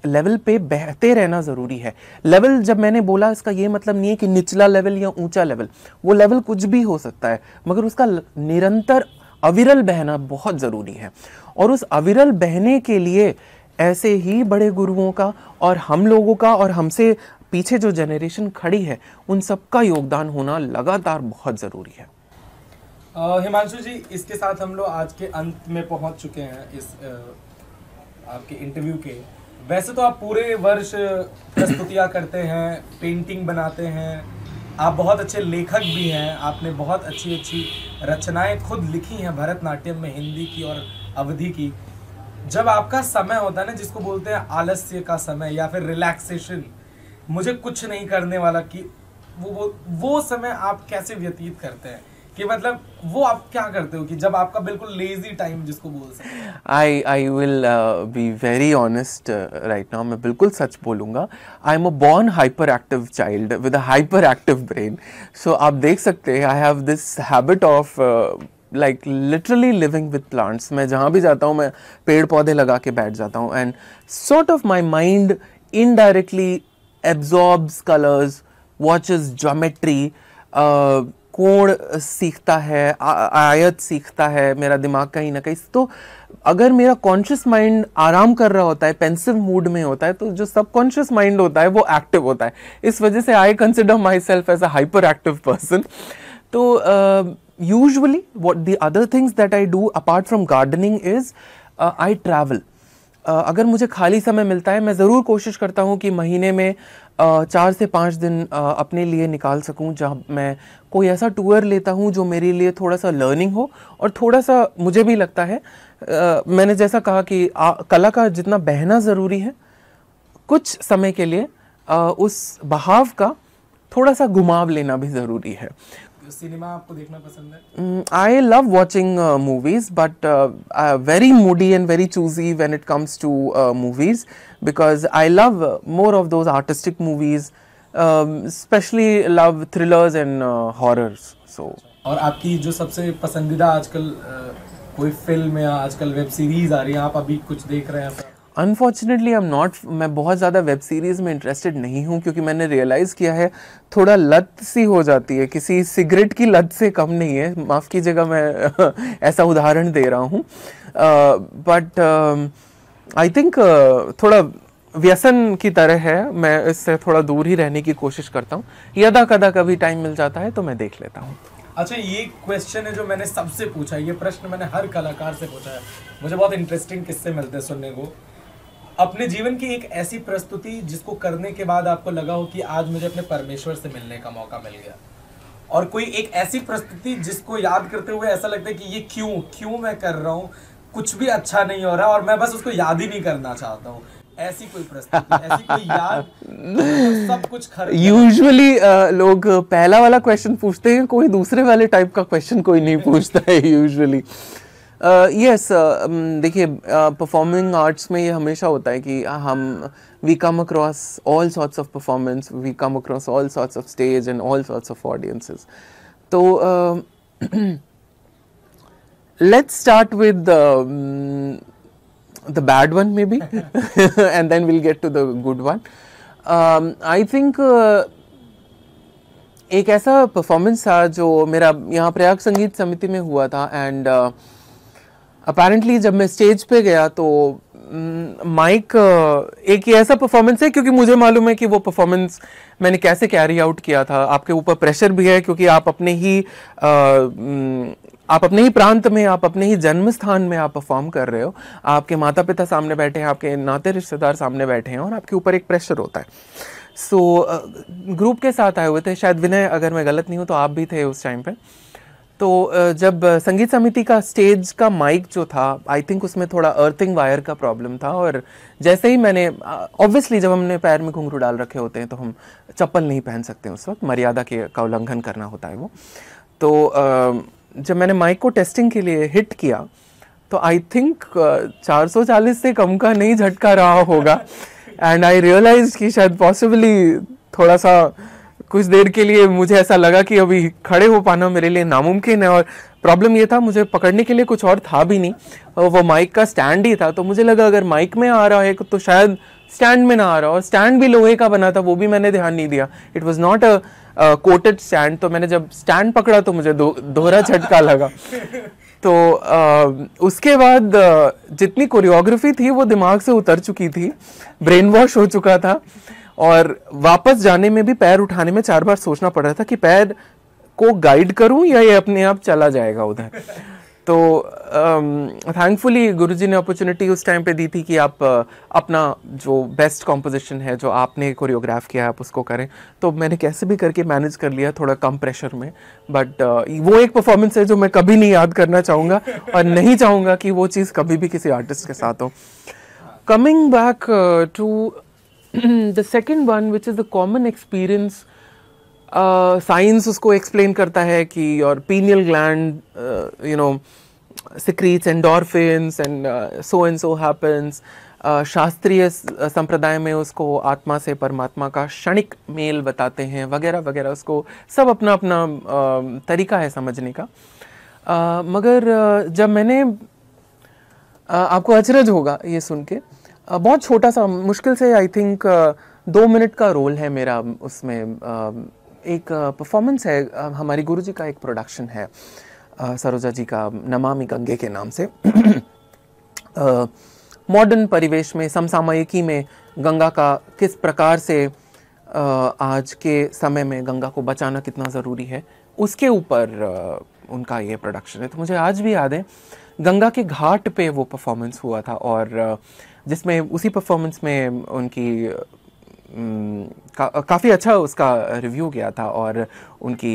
लेवल पे बहते रहना ज़रूरी है लेवल जब मैंने बोला इसका ये मतलब नहीं है कि निचला लेवल या ऊंचा लेवल वो लेवल कुछ भी हो सकता है मगर उसका निरंतर अविरल बहना बहुत ज़रूरी है और उस अविरल बहने के लिए ऐसे ही बड़े गुरुओं का और हम लोगों का और हमसे पीछे जो जनरेशन खड़ी है उन सबका योगदान होना लगातार बहुत ज़रूरी है हिमांशु जी इसके साथ हम लोग आज के अंत में पहुंच चुके हैं इस आ, आपके इंटरव्यू के वैसे तो आप पूरे वर्ष प्रस्तुतियां करते हैं पेंटिंग बनाते हैं आप बहुत अच्छे लेखक भी हैं आपने बहुत अच्छी अच्छी रचनाएं खुद लिखी हैं भरतनाट्यम में हिंदी की और अवधि की जब आपका समय होता है ना जिसको बोलते हैं आलस्य का समय या फिर रिलैक्सेशन मुझे कुछ नहीं करने वाला कि वो वो, वो समय आप कैसे व्यतीत करते हैं कि मतलब वो आप क्या करते हो कि जब आपका बिल्कुल लेजी टाइम जिसको बोल सकते I I will be very honest right now मैं बिल्कुल सच बोलूंगा I am a born hyper active child with a hyper active brain so आप देख सकते हैं I have this habit of like literally living with plants मैं जहाँ भी जाता हूँ मैं पेड़ पौधे लगा के बैठ जाता हूँ and sort of my mind indirectly absorbs colours watches geometry कोण सीखता है आ, आयत सीखता है मेरा दिमाग कहीं ना कहीं तो अगर मेरा कॉन्शियस माइंड आराम कर रहा होता है पेंसिव मूड में होता है तो जो सबकॉन्शियस माइंड होता है वो एक्टिव होता है इस वजह से I consider myself as a hyper active person तो usually what the other things that I do apart from gardening is I travel अगर मुझे खाली समय मिलता है मैं ज़रूर कोशिश करता हूँ कि महीने में चार से पाँच दिन अपने लिए निकाल सकूं जहाँ मैं कोई ऐसा टूर लेता हूं जो मेरे लिए थोड़ा सा लर्निंग हो और थोड़ा सा मुझे भी लगता है मैंने जैसा कहा कि कला का जितना बहना ज़रूरी है कुछ समय के लिए उस बहाव का थोड़ा सा घुमाव लेना भी ज़रूरी है I love watching movies but very moody and very choosy when it comes to movies because I love more of those artistic movies specially love thrillers and horrors so और आपकी जो सबसे पसंदीदा आजकल uh, कोई फिल्म या आजकल वेब सीरीज आ रही है आप अभी कुछ देख रहे हैं अनफॉर्चुनेटली आई एम नॉट मैं बहुत ज़्यादा वेब सीरीज़ में इंटरेस्टेड नहीं हूँ क्योंकि मैंने रियलाइज़ किया है थोड़ा लत सी हो जाती है किसी सिगरेट की लत से कम नहीं है माफ़ कीजिएगा मैं *laughs* ऐसा उदाहरण दे रहा हूँ बट आई थिंक थोड़ा व्यसन की तरह है मैं इससे थोड़ा दूर ही रहने की कोशिश करता हूँ यदा कदा कभी टाइम मिल जाता है तो मैं देख लेता हूँ अच्छा ये क्वेश्चन है जो मैंने सबसे पूछा ये प्रश्न मैंने हर कलाकार से पूछा है मुझे बहुत इंटरेस्टिंग किस्से मिलते हैं सुनने को अपने जीवन की एक ऐसी प्रस्तुति जिसको करने के बाद आपको लगा हो कि आज मुझे अपने परमेश्वर से मिलने का मौका मिल गया और कोई एक ऐसी प्रस्तुति जिसको याद करते हुए ऐसा लगता है कि ये क्यों क्यों मैं कर रहा हूँ कुछ भी अच्छा नहीं हो रहा और मैं बस उसको याद ही नहीं करना चाहता हूँ ऐसी कोई प्रस्तुति ऐसी कोई याद सब कुछ यूजली uh, लोग पहला वाला क्वेश्चन पूछते हैं कोई दूसरे वाले टाइप का क्वेश्चन कोई नहीं पूछता है usually yes uh, uh, um, देखिए परफॉर्मिंग uh, आर्ट्स में ये हमेशा होता है कि हम we come across all sorts of performance we come across all sorts of stage and all sorts of audiences तो let's start with the bad one maybe and then get get to the good one I think एक ऐसा परफॉर्मेंस था जो मेरा यहाँ प्रयाग संगीत समिति में हुआ था एंड uh, अपेरेंटली जब मैं स्टेज पे गया तो माइक mm, uh, एक ऐसा परफॉर्मेंस है क्योंकि मुझे मालूम है कि वो परफॉर्मेंस मैंने कैसे कैरी आउट किया था आपके ऊपर प्रेशर भी है क्योंकि आप अपने ही uh, mm, आप अपने ही प्रांत में आप अपने ही जन्म स्थान में आप परफॉर्म कर रहे हो आपके माता पिता सामने बैठे हैं आपके नाते रिश्तेदार सामने बैठे हैं और आपके ऊपर एक प्रेशर होता है सो so, ग्रुप uh, के साथ आए हुए थे शायद विनय अगर मैं गलत नहीं हूँ तो आप भी थे उस टाइम पर तो जब संगीत समिति का स्टेज का माइक जो था आई थिंक उसमें थोड़ा अर्थिंग वायर का प्रॉब्लम था और जैसे ही मैंने ऑब्वियसली जब हमने पैर में घुंघरू डाल रखे होते हैं तो हम चप्पल नहीं पहन सकते उस वक्त मर्यादा के का उल्लंघन करना होता है वो तो जब मैंने माइक को टेस्टिंग के लिए हिट किया तो आई थिंक 440 से कम का नहीं झटका रहा होगा एंड आई रियलाइज कि शायद पॉसिबली थोड़ा सा कुछ देर के लिए मुझे ऐसा लगा कि अभी खड़े हो पाना मेरे लिए नामुमकिन है और प्रॉब्लम ये था मुझे पकड़ने के लिए कुछ और था भी नहीं वो माइक का स्टैंड ही था तो मुझे लगा अगर माइक में आ रहा है तो शायद स्टैंड में ना आ रहा और स्टैंड भी लोहे का बना था वो भी मैंने ध्यान नहीं दिया it was not a coated stand तो मैंने जब स्टैंड पकड़ा तो मुझे दो, दोहरा झटका लगा तो uh, उसके बाद uh, जितनी कोरियोग्राफी थी वो दिमाग से उतर चुकी थी ब्रेन वॉश हो चुका था और वापस जाने में भी पैर उठाने में चार बार सोचना पड़ रहा था कि पैर को गाइड करूं या ये अपने आप चला जाएगा उधर तो थैंकफुली um, गुरुजी ने अपॉर्चुनिटी उस टाइम पे दी थी कि आप uh, अपना जो बेस्ट कॉम्पोजिशन है जो आपने कोरियोग्राफ किया है आप उसको करें तो मैंने कैसे भी करके मैनेज कर लिया थोड़ा कम प्रेशर में बट uh, वो एक परफॉर्मेंस है जो मैं कभी नहीं याद करना चाहूँगा और नहीं चाहूँगा कि वो चीज़ कभी भी किसी आर्टिस्ट के साथ हो coming back to the second one which is the common experience science उसको एक्सप्लेन करता है कि और pineal gland you know secretes endorphins and so and so happens शास्त्रीय संप्रदाय में उसको आत्मा से परमात्मा का क्षणिक मेल बताते हैं वगैरह वगैरह उसको सब अपना अपना uh, तरीका है समझने का uh, मगर uh, जब मैंने आपको अचरज होगा ये सुन के बहुत छोटा सा मुश्किल से आई थिंक दो मिनट का रोल है मेरा उसमें एक परफॉर्मेंस है हमारी गुरु जी का एक प्रोडक्शन है सरोजा जी का नमामि गंगे के नाम से मॉडर्न *clears throat* परिवेश में समसामयिकी में गंगा का किस प्रकार से आज के समय में गंगा को बचाना कितना ज़रूरी है उसके ऊपर उनका ये प्रोडक्शन है तो मुझे आज भी याद है गंगा के घाट पे वो परफॉर्मेंस हुआ था और जिसमें उसी परफॉर्मेंस में उनकी का, काफ़ी अच्छा उसका रिव्यू गया था और उनकी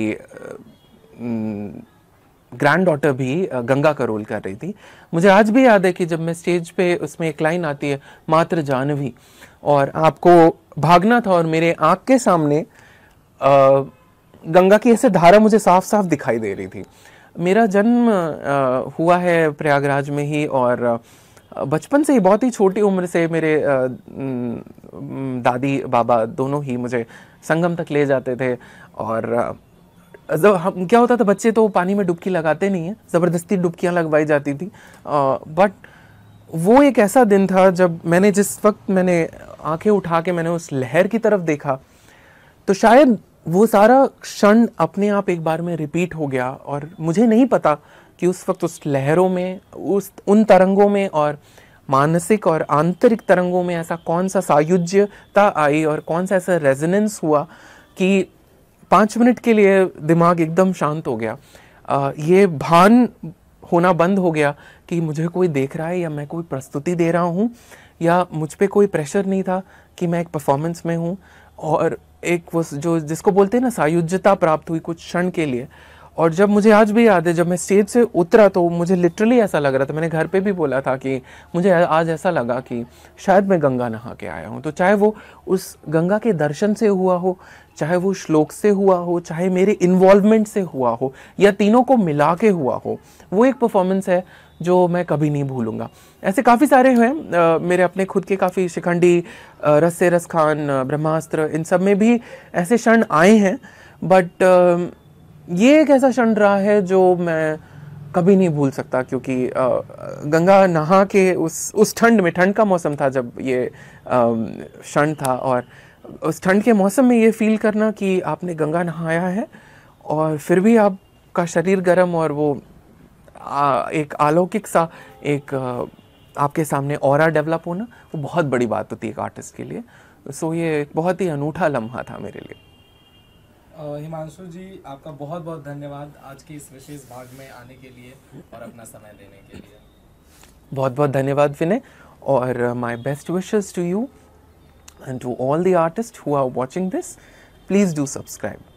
ग्रैंड डॉटर भी गंगा का रोल कर रही थी मुझे आज भी याद है कि जब मैं स्टेज पे उसमें एक लाइन आती है मात्र जानवी और आपको भागना था और मेरे आँख के सामने आ, गंगा की ऐसे धारा मुझे साफ साफ दिखाई दे रही थी मेरा जन्म आ, हुआ है प्रयागराज में ही और बचपन से ही बहुत ही छोटी उम्र से मेरे दादी बाबा दोनों ही मुझे संगम तक ले जाते थे और जब हम क्या होता था बच्चे तो पानी में डुबकी लगाते नहीं हैं ज़बरदस्ती डुबकियाँ लगवाई जाती थी बट वो एक ऐसा दिन था जब मैंने जिस वक्त मैंने आंखें उठा के मैंने उस लहर की तरफ देखा तो शायद वो सारा क्षण अपने आप एक बार में रिपीट हो गया और मुझे नहीं पता कि उस वक्त उस लहरों में उस उन तरंगों में और मानसिक और आंतरिक तरंगों में ऐसा कौन सा सायुज्यता आई और कौन सा ऐसा रेजोनेंस हुआ कि पाँच मिनट के लिए दिमाग एकदम शांत हो गया आ, ये भान होना बंद हो गया कि मुझे कोई देख रहा है या मैं कोई प्रस्तुति दे रहा हूँ या मुझ पर कोई प्रेशर नहीं था कि मैं एक परफॉर्मेंस में हूँ और एक वो जो जिसको बोलते हैं ना सायुज्यता प्राप्त हुई कुछ क्षण के लिए और जब मुझे आज भी याद है जब मैं स्टेज से उतरा तो मुझे लिटरली ऐसा लग रहा था मैंने घर पे भी बोला था कि मुझे आज ऐसा लगा कि शायद मैं गंगा नहा के आया हूँ तो चाहे वो उस गंगा के दर्शन से हुआ हो चाहे वो श्लोक से हुआ हो चाहे मेरे इन्वॉल्वमेंट से हुआ हो या तीनों को मिला के हुआ हो वो एक परफॉर्मेंस है जो मैं कभी नहीं भूलूंगा ऐसे काफ़ी सारे हैं मेरे अपने खुद के काफ़ी शिखंडी रस्से रस खान ब्रह्मास्त्र इन सब में भी ऐसे क्षण आए हैं बट ये एक ऐसा क्षण रहा है जो मैं कभी नहीं भूल सकता क्योंकि गंगा नहा के उस उस ठंड में ठंड का मौसम था जब ये क्षण था और उस ठंड के मौसम में ये फील करना कि आपने गंगा नहाया है और फिर भी आपका शरीर गर्म और वो एक अलौकिक सा एक आपके सामने और डेवलप होना वो बहुत बड़ी बात होती है एक आर्टिस्ट के लिए सो ये बहुत ही अनूठा लम्हा था मेरे लिए हिमांशु जी आपका बहुत बहुत धन्यवाद आज के इस विशेष भाग में आने के लिए और अपना समय देने के लिए बहुत बहुत धन्यवाद विनय और my best wishes to you and to all the artist who are watching this please do subscribe